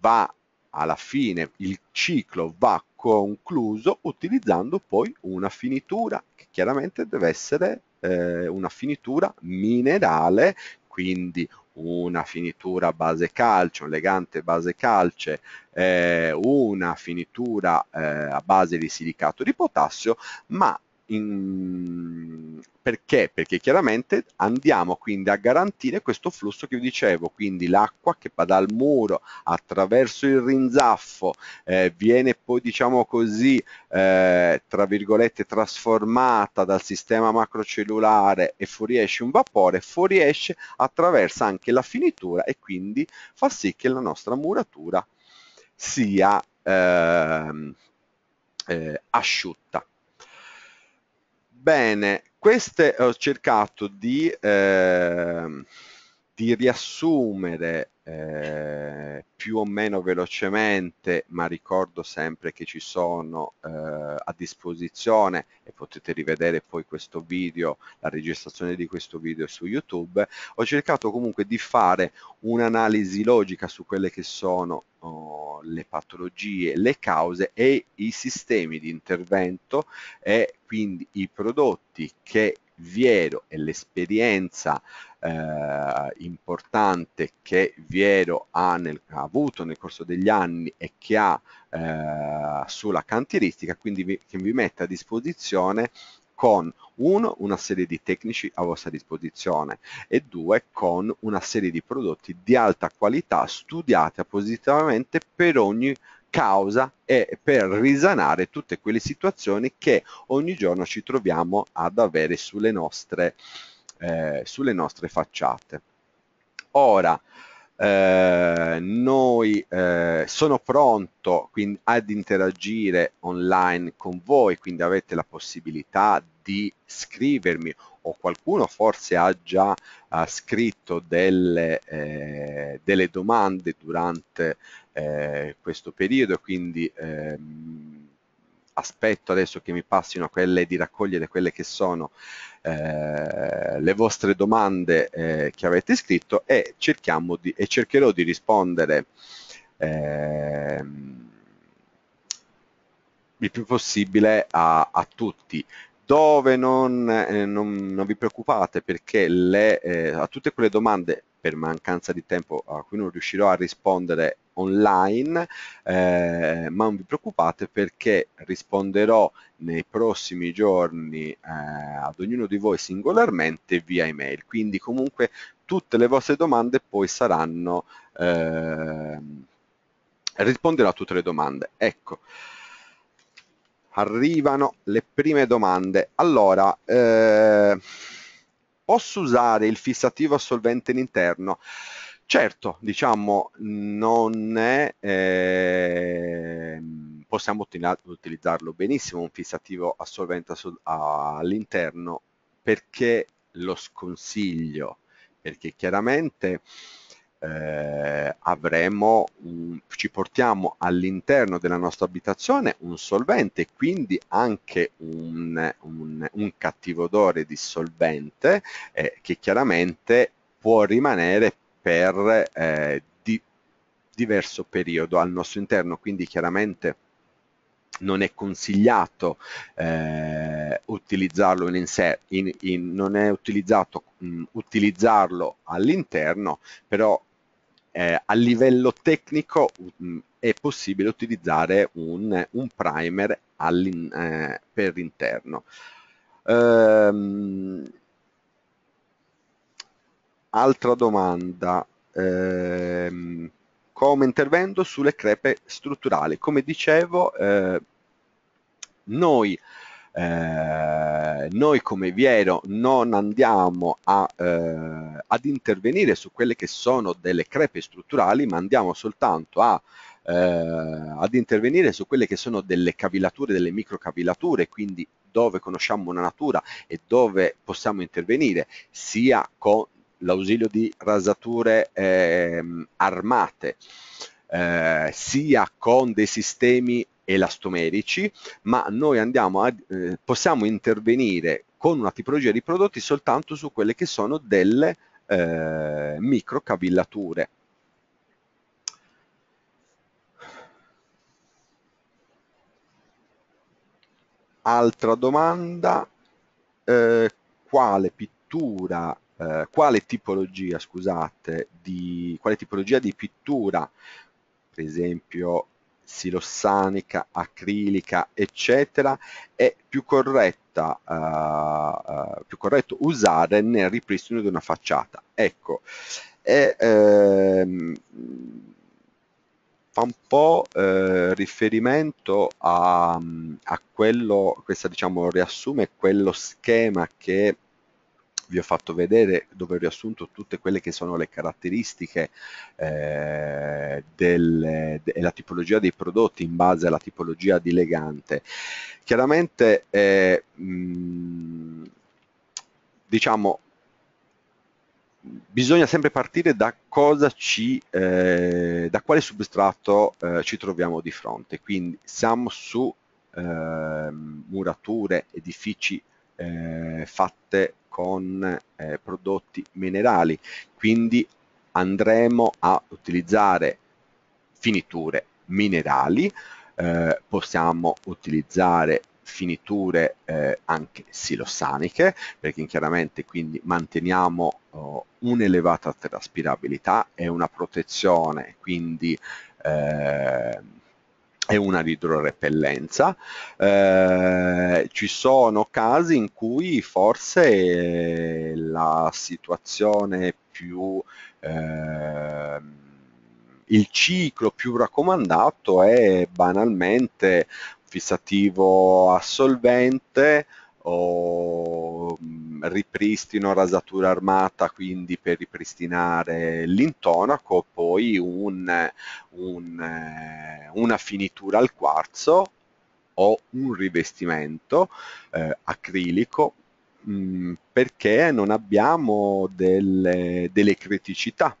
va alla fine il ciclo va concluso utilizzando poi una finitura che chiaramente deve essere eh, una finitura minerale, quindi una finitura base calce, un legante base calce, eh, una finitura eh, a base di silicato di potassio, ma in, perché? Perché chiaramente andiamo quindi a garantire questo flusso che vi dicevo, quindi l'acqua che va dal muro attraverso il rinzaffo, eh, viene poi diciamo così, eh, tra virgolette, trasformata dal sistema macrocellulare e fuoriesce un vapore, fuoriesce, attraverso anche la finitura e quindi fa sì che la nostra muratura sia ehm, eh, asciutta. Bene, queste ho cercato di... Eh, di riassumere eh, più o meno velocemente, ma ricordo sempre che ci sono eh, a disposizione e potete rivedere poi questo video, la registrazione di questo video su YouTube, ho cercato comunque di fare un'analisi logica su quelle che sono oh, le patologie, le cause e i sistemi di intervento e quindi i prodotti che Viero e l'esperienza eh, importante che Viero ha, nel, ha, avuto nel corso degli anni e che ha eh, sulla cantieristica, quindi vi, che vi mette a disposizione con uno, una serie di tecnici a vostra disposizione e due, con una serie di prodotti di alta qualità studiati appositamente per ogni causa e per risanare tutte quelle situazioni che ogni giorno ci troviamo ad avere sulle nostre, eh, sulle nostre facciate. Ora, eh, noi eh, sono pronto quindi, ad interagire online con voi, quindi avete la possibilità di scrivermi o qualcuno forse ha già ha scritto delle, eh, delle domande durante eh, questo periodo e quindi ehm, aspetto adesso che mi passino quelle di raccogliere quelle che sono eh, le vostre domande eh, che avete scritto e, cerchiamo di, e cercherò di rispondere eh, il più possibile a, a tutti dove non, eh, non, non vi preoccupate perché le, eh, a tutte quelle domande per mancanza di tempo a cui non riuscirò a rispondere online, eh, ma non vi preoccupate perché risponderò nei prossimi giorni eh, ad ognuno di voi singolarmente via email. Quindi comunque tutte le vostre domande poi saranno... Eh, risponderò a tutte le domande. Ecco arrivano le prime domande. Allora, eh, posso usare il fissativo assolvente solvente all'interno? Certo, diciamo, non è, eh, possiamo utilizzarlo benissimo un fissativo assolvente all'interno perché lo sconsiglio, perché chiaramente eh, avremo un, ci portiamo all'interno della nostra abitazione un solvente quindi anche un, un, un cattivo odore di solvente eh, che chiaramente può rimanere per eh, di, diverso periodo al nostro interno, quindi chiaramente non è consigliato eh, utilizzarlo, in in, in, non è utilizzato, mh, mm, utilizzarlo all'interno, però eh, a livello tecnico mh, mm, è possibile utilizzare un, un primer eh, per l'interno. Ehm, altra domanda, ehm, come intervento sulle crepe strutturali? Come dicevo, eh, noi eh, noi come Viero non andiamo a, eh, ad intervenire su quelle che sono delle crepe strutturali, ma andiamo soltanto a, eh, ad intervenire su quelle che sono delle cavilature, delle microcavillature, quindi dove conosciamo una natura e dove possiamo intervenire, sia con l'ausilio di rasature ehm, armate, eh, sia con dei sistemi elastomerici, ma noi andiamo a, eh, possiamo intervenire con una tipologia di prodotti soltanto su quelle che sono delle eh, microcavillature. Altra domanda, eh, quale pittura, eh, quale tipologia, scusate, di, quale tipologia di pittura, per esempio silossanica, acrilica, eccetera, è più, corretta, uh, uh, più corretto usare nel ripristino di una facciata. Ecco, e, ehm, fa un po' eh, riferimento a, a quello, questa diciamo riassume quello schema che vi ho fatto vedere dove ho riassunto tutte quelle che sono le caratteristiche eh, la tipologia dei prodotti in base alla tipologia di legante. Chiaramente, eh, mh, diciamo, bisogna sempre partire da, ci, eh, da quale substrato eh, ci troviamo di fronte. Quindi siamo su eh, murature, edifici eh, fatte con eh, prodotti minerali, quindi andremo a utilizzare finiture minerali, eh, possiamo utilizzare finiture eh, anche silosaniche perché chiaramente quindi manteniamo oh, un'elevata traspirabilità e una protezione quindi eh, e una di idrorepellenza. Eh, ci sono casi in cui forse eh, la situazione più... Eh, il ciclo più raccomandato è banalmente fissativo assolvente o ripristino, rasatura armata quindi per ripristinare l'intonaco, poi un, un, eh, una finitura al quarzo o un rivestimento eh, acrilico mh, mm, perché non abbiamo delle, delle criticità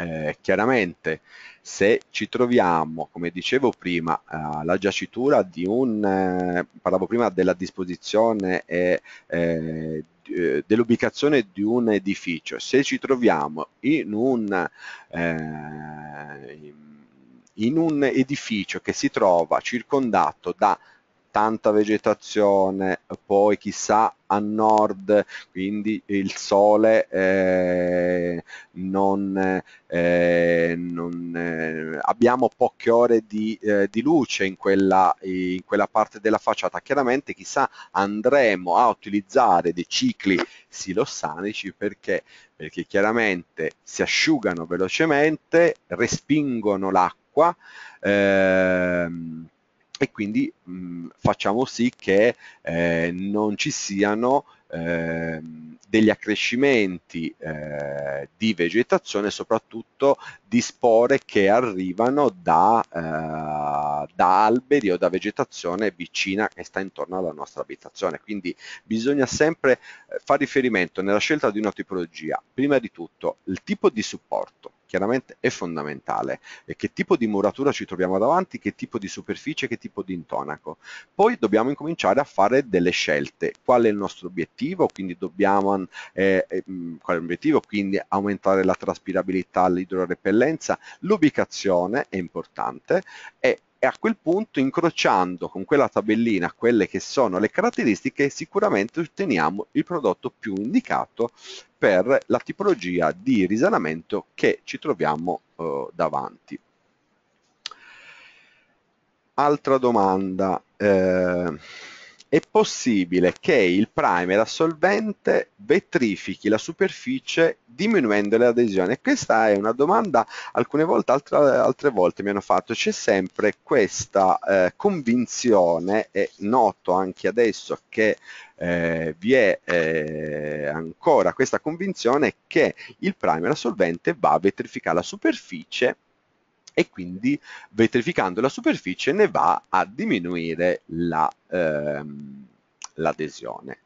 eh, chiaramente se ci troviamo, come dicevo prima, eh, la giacitura di un, eh, parlavo prima della disposizione e eh, eh, dell'ubicazione di un edificio, se ci troviamo in un, eh, in un edificio che si trova circondato da tanta vegetazione, poi chissà a nord, quindi il sole eh, non, eh, non eh, abbiamo poche ore di, eh, di luce in quella, in quella, parte della facciata. Chiaramente chissà andremo a utilizzare dei cicli silossanici perché, perché chiaramente si asciugano velocemente, respingono l'acqua. Ehm, e quindi mh, mm, facciamo sì che eh, non ci siano eh, degli accrescimenti eh, di vegetazione soprattutto di spore che arrivano da, eh, da alberi o da vegetazione vicina che sta intorno alla nostra abitazione quindi bisogna sempre eh, fare riferimento nella scelta di una tipologia prima di tutto il tipo di supporto chiaramente è fondamentale e che tipo di muratura ci troviamo davanti, che tipo di superficie, che tipo di intonaco. Poi dobbiamo incominciare a fare delle scelte, qual è il nostro obiettivo, quindi dobbiamo eh, eh, mm, obiettivo? Quindi aumentare la traspirabilità, l'idrorepellenza, l'ubicazione è importante e e a quel punto incrociando con quella tabellina quelle che sono le caratteristiche sicuramente otteniamo il prodotto più indicato per la tipologia di risanamento che ci troviamo eh, davanti. Altra domanda. Eh è possibile che il primer a solvente vetrifichi la superficie diminuendo le adesioni? Questa è una domanda alcune volte, altre, altre volte mi hanno fatto, c'è sempre questa eh, convinzione, e noto anche adesso che eh, vi è eh, ancora questa convinzione che il primer a solvente va a vetrificare la superficie e quindi vetrificando la superficie ne va a diminuire la, ehm, l'adesione.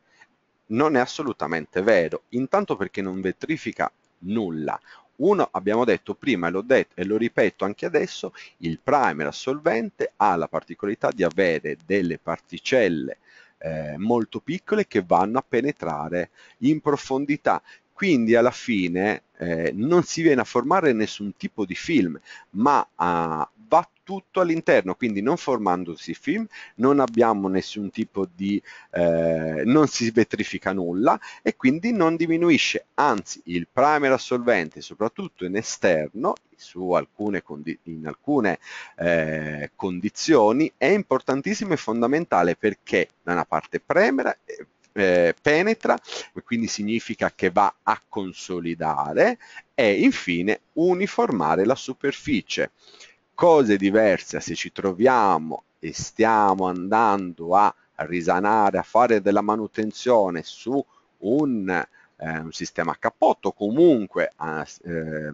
Non è assolutamente vero, intanto perché non vetrifica nulla. Uno, abbiamo detto prima e, detto, e lo ripeto anche adesso, il primer assolvente ha la particolarità di avere delle particelle eh, molto piccole che vanno a penetrare in profondità. Quindi alla fine eh, non si viene a formare nessun tipo di film, ma ah, va tutto all'interno, quindi non formandosi film, non abbiamo nessun tipo di, eh, non si vetrifica nulla e quindi non diminuisce, anzi il primer assolvente, soprattutto in esterno, su alcune in alcune eh, condizioni, è importantissimo e fondamentale perché da una parte premera, eh, eh, penetra, quindi significa che va a consolidare e infine uniformare la superficie. Cose diverse se ci troviamo e stiamo andando a risanare, a fare della manutenzione su un, eh, un sistema a cappotto, comunque eh,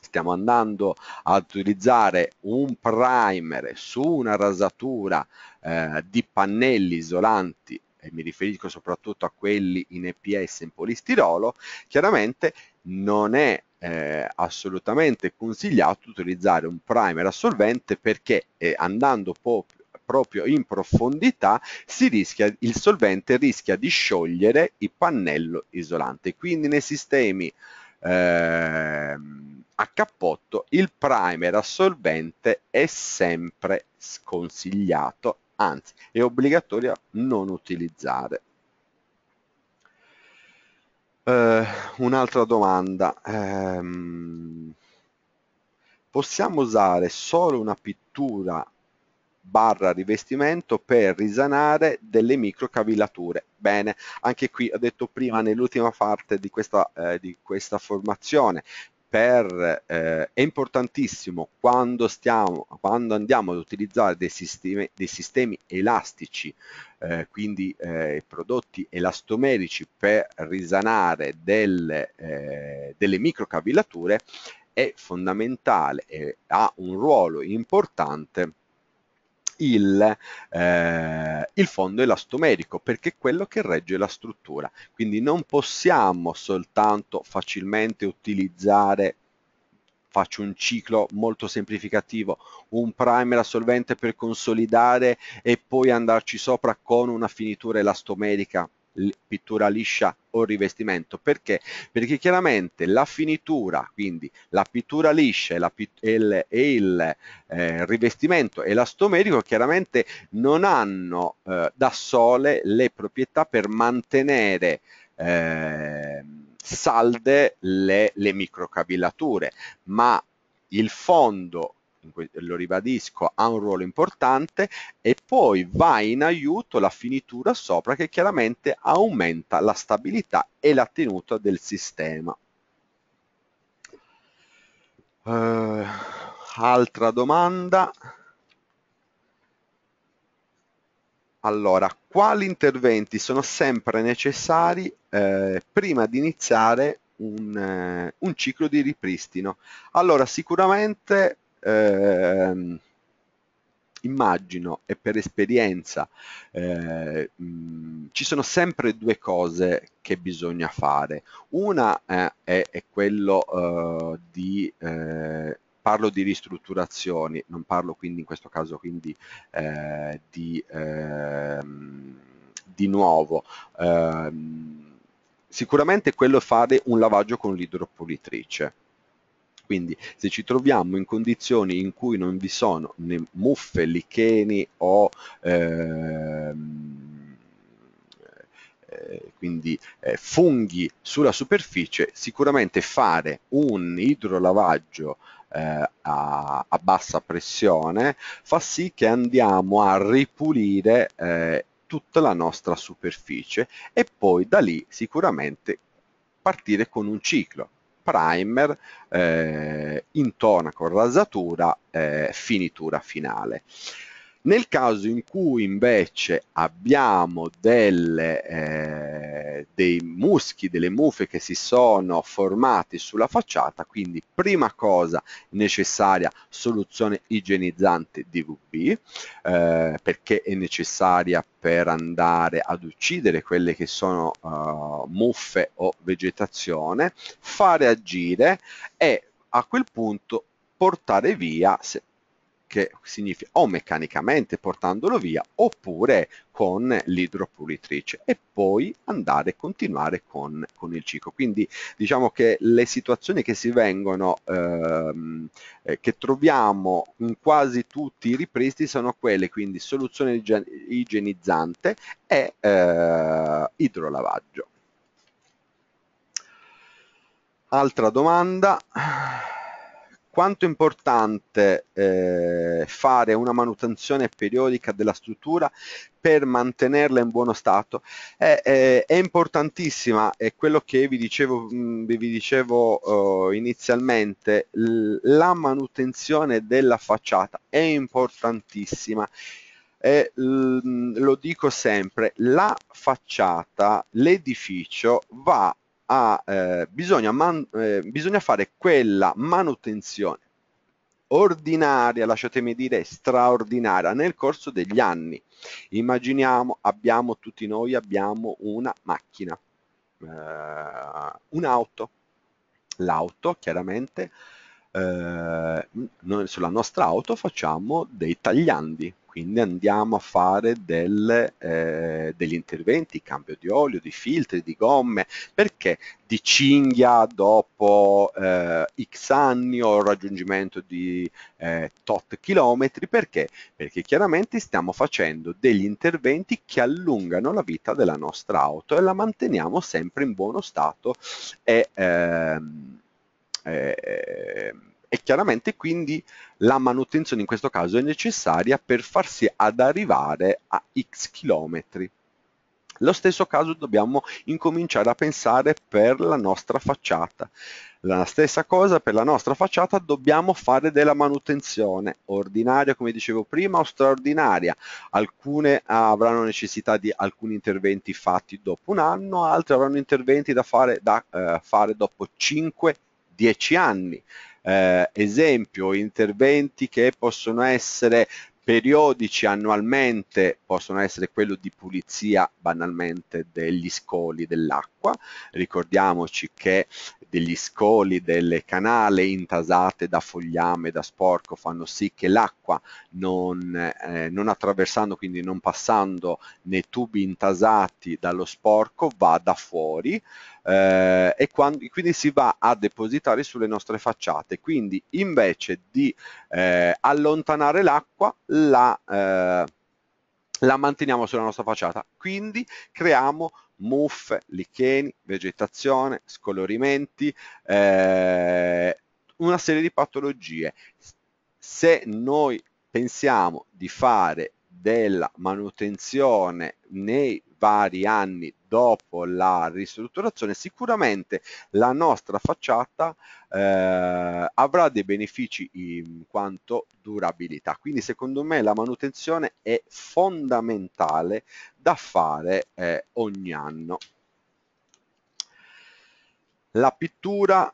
stiamo andando a utilizzare un primer su una rasatura eh, di pannelli isolanti e mi riferisco soprattutto a quelli in EPS in polistirolo, chiaramente non è eh, assolutamente consigliato utilizzare un primer assolvente perché eh, andando po- proprio in profondità rischia, il solvente rischia di sciogliere il pannello isolante. Quindi nei sistemi eh, a cappotto il primer assolvente è sempre sconsigliato anzi è obbligatoria non utilizzare. Uh, un'altra domanda. Um, possiamo usare solo una pittura barra rivestimento per risanare delle microcavillature. Bene, anche qui ho detto prima nell'ultima parte di questa, eh, di questa formazione, per, eh, è importantissimo quando, stiamo, quando andiamo ad utilizzare dei sistemi, dei sistemi elastici, eh, quindi eh, prodotti elastomerici per risanare delle, eh, delle microcavillature, è fondamentale e ha un ruolo importante il, eh, il fondo elastomerico perché è quello che regge la struttura. Quindi non possiamo soltanto facilmente utilizzare faccio un ciclo molto semplificativo, un primer assolvente per consolidare e poi andarci sopra con una finitura elastomerica pittura liscia o rivestimento. Perché? Perché chiaramente la finitura, quindi la pittura liscia e, la, e il, e il eh, rivestimento elastomerico chiaramente non hanno eh, da sole le proprietà per mantenere eh, salde le, le microcavillature, ma il fondo lo ribadisco, ha un ruolo importante e poi va in aiuto la finitura sopra che chiaramente aumenta la stabilità e la tenuta del sistema. Uh, altra domanda. Allora, quali interventi sono sempre necessari eh, prima di iniziare un, eh, un, ciclo di ripristino? Allora, sicuramente eh, immagino e per esperienza eh, mh, mm, ci sono sempre due cose che bisogna fare. Una eh, è, è, quello eh, di eh, parlo di ristrutturazioni, non parlo quindi in questo caso quindi eh, di, ehm, di nuovo ehm, sicuramente quello fare un lavaggio con l'idropolitrice quindi se ci troviamo in condizioni in cui non vi sono né muffe, licheni o ehm, eh, quindi eh, funghi sulla superficie, sicuramente fare un idrolavaggio eh, a, a, bassa pressione fa sì che andiamo a ripulire eh, tutta la nostra superficie e poi da lì sicuramente partire con un ciclo primer, eh, intona con rasatura, eh, finitura finale. Nel caso in cui invece abbiamo delle, eh, dei muschi, delle muffe che si sono formati sulla facciata, quindi prima cosa necessaria soluzione igienizzante DVB, eh, perché è necessaria per andare ad uccidere quelle che sono uh, muffe o vegetazione, fare agire e a quel punto portare via, se che significa o meccanicamente portandolo via oppure con l'idropulitrice e poi andare e continuare con, con, il ciclo. Quindi diciamo che le situazioni che si vengono, ehm, eh, che troviamo in quasi tutti i ripristi sono quelle, quindi soluzione igienizzante e eh, idrolavaggio. Altra domanda quanto è importante eh, fare una manutenzione periodica della struttura per mantenerla in buono stato è, è, è importantissima è quello che vi dicevo, mh, vi dicevo eh, inizialmente la manutenzione della facciata è importantissima e lo dico sempre, la facciata, l'edificio va a, eh, bisogna, man, eh, bisogna fare quella manutenzione ordinaria, lasciatemi dire straordinaria, nel corso degli anni. Immaginiamo, abbiamo tutti noi, abbiamo una macchina, eh, un'auto. L'auto chiaramente eh, noi sulla nostra auto facciamo dei tagliandi, quindi andiamo a fare del, eh, degli interventi, cambio di olio, di filtri, di gomme, perché di cinghia dopo eh, x anni o raggiungimento di eh, tot chilometri, perché? Perché chiaramente stiamo facendo degli interventi che allungano la vita della nostra auto e la manteniamo sempre in buono stato e, ehm, e chiaramente quindi la manutenzione in questo caso è necessaria per farsi ad arrivare a x chilometri. Lo stesso caso dobbiamo incominciare a pensare per la nostra facciata. La stessa cosa per la nostra facciata dobbiamo fare della manutenzione, ordinaria come dicevo prima o straordinaria. Alcune ah, avranno necessità di alcuni interventi fatti dopo un anno, altre avranno interventi da fare, da, eh, fare dopo 5-10 anni eh, esempio interventi che possono essere periodici annualmente possono essere quello di pulizia banalmente degli scoli dell'acqua acqua, ricordiamoci che degli scoli delle canale intasate da fogliame, da sporco, fanno sì che l'acqua non, eh, non attraversando, quindi non passando nei tubi intasati dallo sporco, vada fuori. Eh, e quando, quindi si va a depositare sulle nostre facciate. Quindi invece di eh, allontanare l'acqua, la, eh, la manteniamo sulla nostra facciata. Quindi creiamo muffe, licheni, vegetazione, scolorimenti, eh, una serie di patologie. Se noi pensiamo di fare della manutenzione nei vari anni dopo la ristrutturazione, sicuramente la nostra facciata eh, avrà dei benefici in quanto durabilità. Quindi secondo me la manutenzione è fondamentale da fare eh, ogni anno. La pittura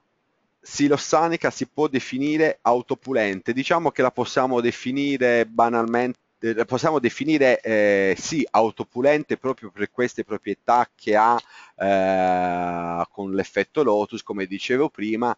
silossanica si può definire autopulente, diciamo che la possiamo definire banalmente eh, possiamo definire eh, sì autopulente proprio per queste proprietà che ha eh, con l'effetto lotus come dicevo prima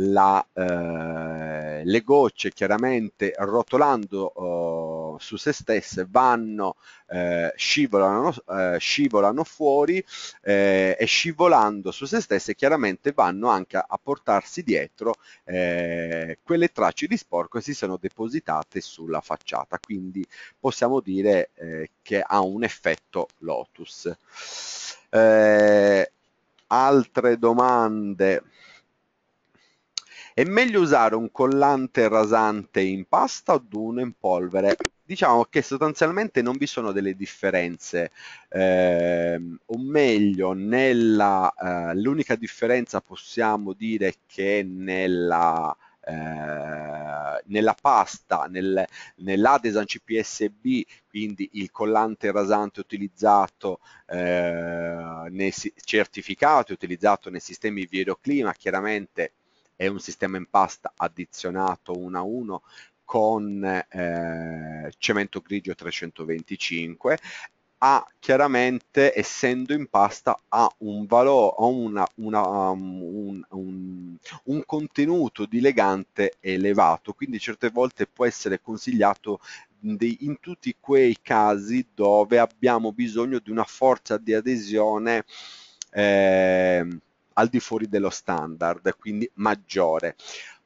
la, eh, le gocce chiaramente rotolando eh, su se stesse vanno, eh, scivolano, eh, scivolano fuori eh, e scivolando su se stesse chiaramente vanno anche a, a portarsi dietro eh, quelle tracce di sporco che si sono depositate sulla facciata, quindi possiamo dire che ha un effetto Lotus. altre domande? È meglio usare un collante rasante in pasta o uno in polvere? Diciamo che sostanzialmente non vi sono delle differenze, eh, o meglio, nella, eh, l'unica differenza possiamo dire che nella eh, nella pasta, nel, nell'adesan CPSB, quindi il collante rasante utilizzato eh, nei certificati, utilizzato nei sistemi di Viroclima, chiaramente è un sistema in pasta addizionato 1 a 1 con eh, cemento grigio 325 ha chiaramente, essendo in pasta, ha un valore, ha una, una, um, un, un, un, contenuto di legante elevato, quindi certe volte può essere consigliato in tutti quei casi dove abbiamo bisogno di una forza di adesione eh, al di fuori dello standard, quindi maggiore.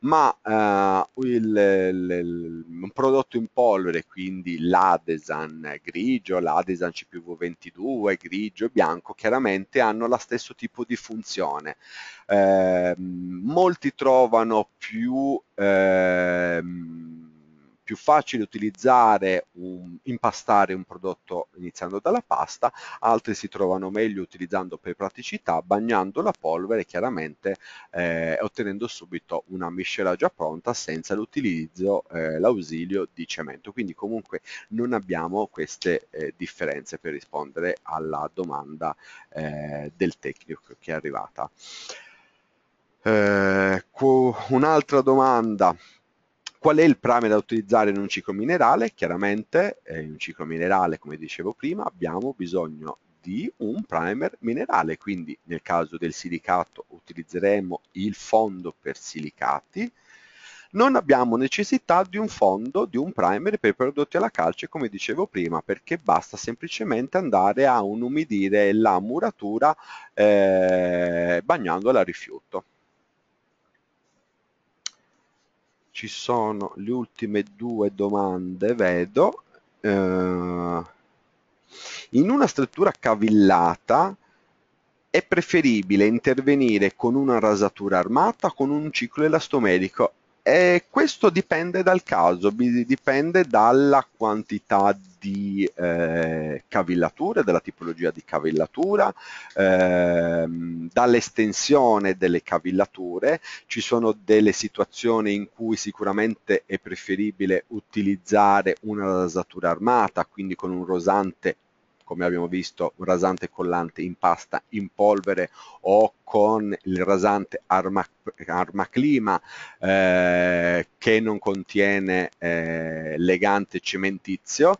Ma eh, il, il, il, un prodotto in polvere, quindi l'Adesan grigio, l'Adesan CPV22, grigio e bianco, chiaramente hanno lo stesso tipo di funzione. Eh, molti trovano più... Eh, più facile utilizzare, un, impastare un prodotto iniziando dalla pasta, altri si trovano meglio utilizzando per praticità, bagnando la polvere chiaramente eh, ottenendo subito una miscela già pronta senza l'utilizzo, eh, l'ausilio di cemento. Quindi comunque non abbiamo queste eh, differenze per rispondere alla domanda eh, del tecnico che è arrivata. Eh, un'altra domanda Qual è il primer da utilizzare in un ciclo minerale? Chiaramente eh, in un ciclo minerale, come dicevo prima, abbiamo bisogno di un primer minerale, quindi nel caso del silicato utilizzeremo il fondo per silicati, non abbiamo necessità di un fondo, di un primer per prodotti alla calce come dicevo prima perché basta semplicemente andare a unumidire la muratura eh, bagnandola a rifiuto. ci sono le ultime due domande, vedo. Eh, in una struttura cavillata è preferibile intervenire con una rasatura armata con un ciclo elastomerico e questo dipende dal caso, dipende dalla quantità di eh, cavillature, dalla tipologia di cavillatura, ehm, dall'estensione delle cavillature. Ci sono delle situazioni in cui sicuramente è preferibile utilizzare una rasatura armata, quindi con un rosante come abbiamo visto un rasante collante in pasta in polvere o con il rasante arma, armaclima eh, che non contiene eh, legante cementizio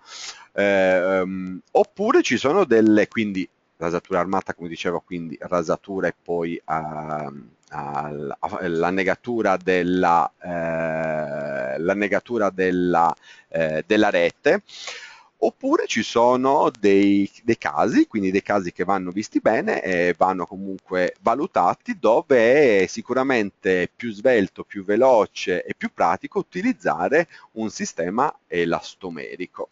eh, um, oppure ci sono delle quindi rasatura armata come dicevo quindi rasatura e poi uh, uh, la negatura della, uh, la negatura della, eh, della rete oppure ci sono dei, dei, casi, quindi dei casi che vanno visti bene e vanno comunque valutati dove è sicuramente più svelto, più veloce e più pratico utilizzare un sistema elastomerico.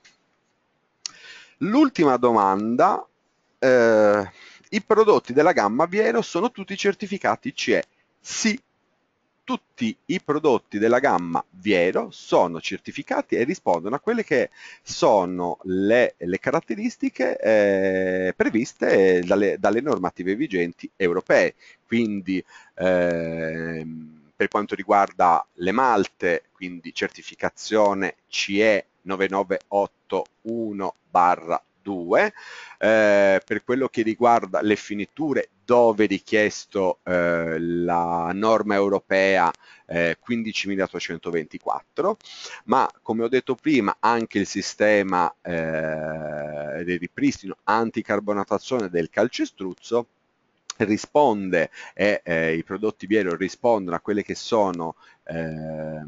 L'ultima domanda, eh, i prodotti della gamma Viero sono tutti certificati CE? Cioè sì tutti i prodotti della gamma Viero sono certificati e rispondono a quelle che sono le, le caratteristiche eh, previste dalle, dalle, normative vigenti europee. Quindi ehm, per quanto riguarda le malte, quindi certificazione CE 9981 1 barra 2 eh, per quello che riguarda le finiture dove richiesto eh, la norma europea eh, 15.824 ma come ho detto prima anche il sistema eh, di ripristino anticarbonatazione del calcestruzzo risponde e eh, i prodotti bielo rispondono a quelle che sono eh,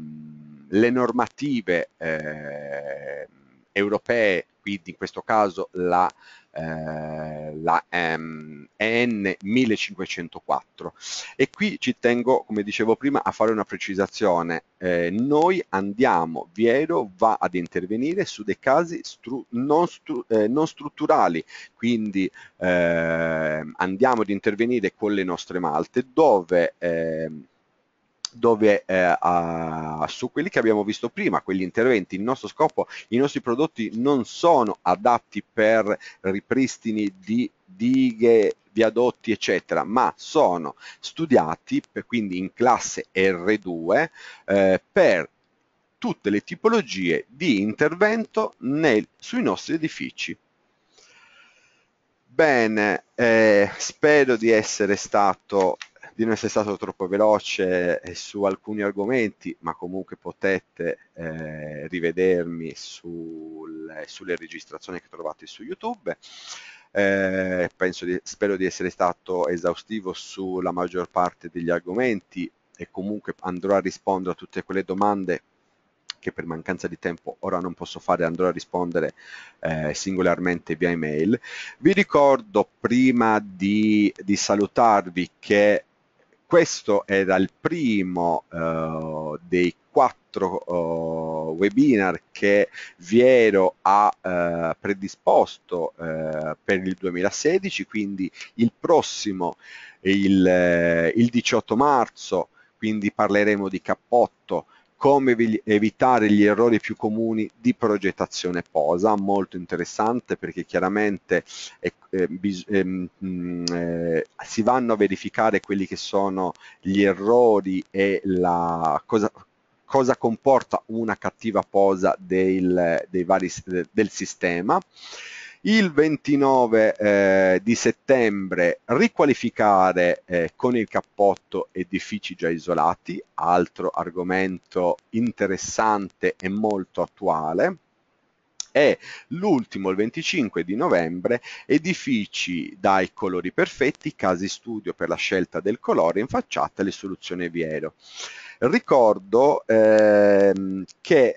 le normative eh, europee quindi in questo caso la, eh, la ehm, EN 1504 e qui ci tengo come dicevo prima a fare una precisazione eh, noi andiamo Viero va ad intervenire su dei casi stru non, stru eh, non, strutturali quindi ehm, andiamo ad intervenire con le nostre malte dove ehm, dove eh, a, su quelli che abbiamo visto prima, quegli interventi, il nostro scopo, i nostri prodotti non sono adatti per ripristini di dighe, viadotti eccetera ma sono studiati per, quindi in classe R2 eh, per tutte le tipologie di intervento nel, sui nostri edifici. Bene, eh, spero di essere stato di non essere stato troppo veloce eh, su alcuni argomenti, ma comunque potete eh, rivedermi sul, sulle registrazioni che trovate su YouTube. Eh, di, spero di essere stato esaustivo sulla maggior parte degli argomenti e comunque andrò a rispondere a tutte quelle domande che per mancanza di tempo ora non posso fare, andrò a rispondere eh, singolarmente via email. Vi ricordo prima di, di salutarvi che questo era il primo uh, dei quattro uh, webinar che Viero ha uh, predisposto per il 2016, quindi il prossimo, il, il 18 marzo, quindi parleremo di cappotto come evitare gli errori più comuni di progettazione posa, molto interessante perché chiaramente eh, eh, ehm, mm, eh, si vanno a verificare quelli che sono gli errori e la cosa, cosa comporta una cattiva posa del, vari, del sistema il 29 eh, di settembre riqualificare eh, con il cappotto edifici già isolati, altro argomento interessante e molto attuale e l'ultimo, il 25 di novembre, edifici dai colori perfetti, casi studio per la scelta del colore in facciata e le soluzioni Viero. Ricordo ehm, che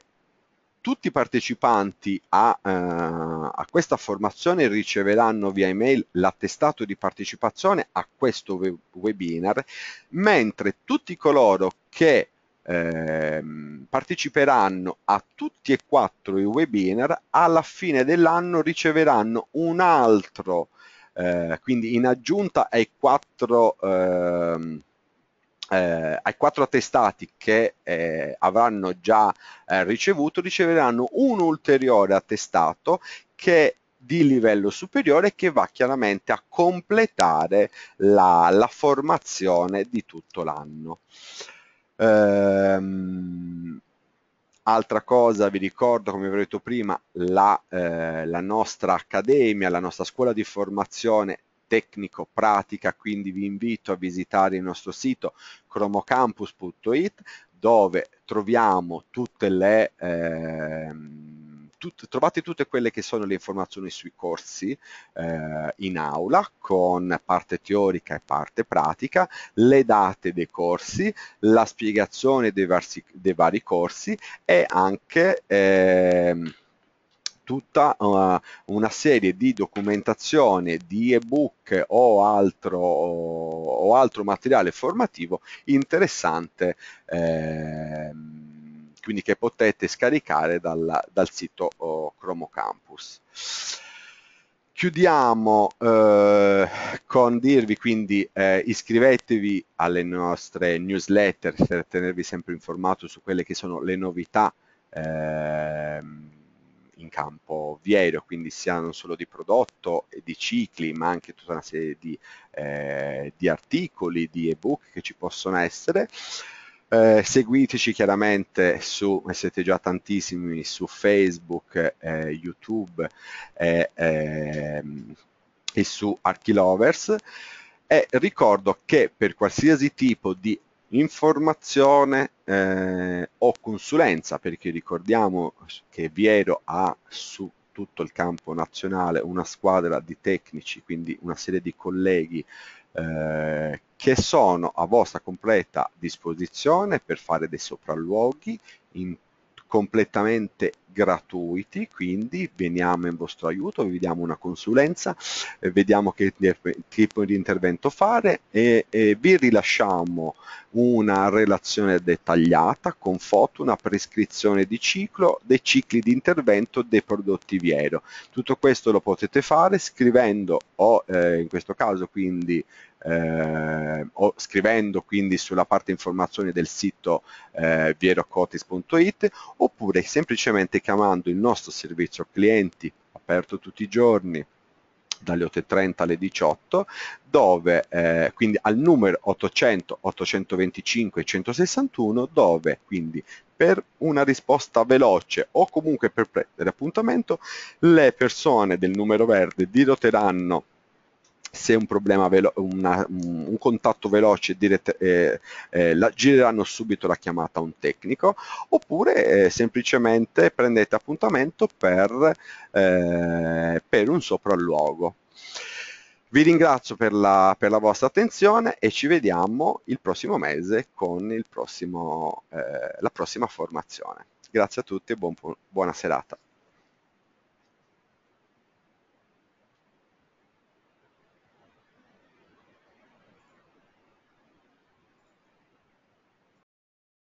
tutti i partecipanti a, eh, a, questa formazione riceveranno via email l'attestato di partecipazione a questo webinar, mentre tutti coloro che eh, parteciperanno a tutti e quattro i webinar alla fine dell'anno riceveranno un altro, eh, quindi in aggiunta ai quattro ehm, eh, ai quattro attestati che eh, avranno già eh, ricevuto riceveranno un ulteriore attestato che di livello superiore che va chiaramente a completare la, la formazione di tutto l'anno. Ehm, altra cosa, vi ricordo, come vi ho detto prima, la, eh, la nostra accademia, la nostra scuola di formazione tecnico-pratica, quindi vi invito a visitare il nostro sito cromocampus.it dove troviamo tutte le... Eh, Tut, trovate tutte quelle che sono le informazioni sui corsi eh, in aula con parte teorica e parte pratica, le date dei corsi, la spiegazione dei, varsi, dei vari corsi e anche eh, tutta uh, una serie di documentazione, di ebook o altro, o altro materiale formativo interessante. Ehm, quindi che potete scaricare dal, dal sito oh, eh, Chromo Campus. Chiudiamo eh, con dirvi quindi eh, iscrivetevi alle nostre newsletter per tenervi sempre informato su quelle che sono le novità eh, in campo viario, quindi sia non solo di prodotto e di cicli, ma anche tutta una serie di, eh, di articoli, di ebook che ci possono essere. Eh, seguiteci chiaramente su, siete già tantissimi, su Facebook, eh, YouTube eh, e su Archilovers. E ricordo che per qualsiasi tipo di informazione eh, o consulenza, perché ricordiamo che Viero ha su tutto il campo nazionale una squadra di tecnici, quindi una serie di colleghi eh, che sono a vostra completa disposizione per fare dei sopralluoghi in completamente gratuiti, quindi veniamo in vostro aiuto, vi diamo una consulenza, eh, vediamo che tipo di intervento fare e, e, vi rilasciamo una relazione dettagliata con foto, una prescrizione di ciclo, dei cicli di intervento dei prodotti viero. Tutto questo lo potete fare scrivendo o eh, in questo caso quindi eh, o scrivendo quindi sulla parte informazioni del sito eh, vierocotis.it oppure semplicemente chiamando il nostro servizio clienti aperto tutti i giorni dalle 8.30 alle 18 dove eh, quindi al numero 800 825 161 dove quindi per una risposta veloce o comunque per prendere appuntamento le persone del numero verde diroteranno se un, velo- una, un contatto veloce dirette, eh, eh, la, gireranno subito la chiamata a un tecnico oppure eh, semplicemente prendete appuntamento per, eh, per un sopralluogo. Vi ringrazio per la, per la, vostra attenzione e ci vediamo il prossimo mese con prossimo, eh, la prossima formazione. Grazie a tutti e buon, buona serata.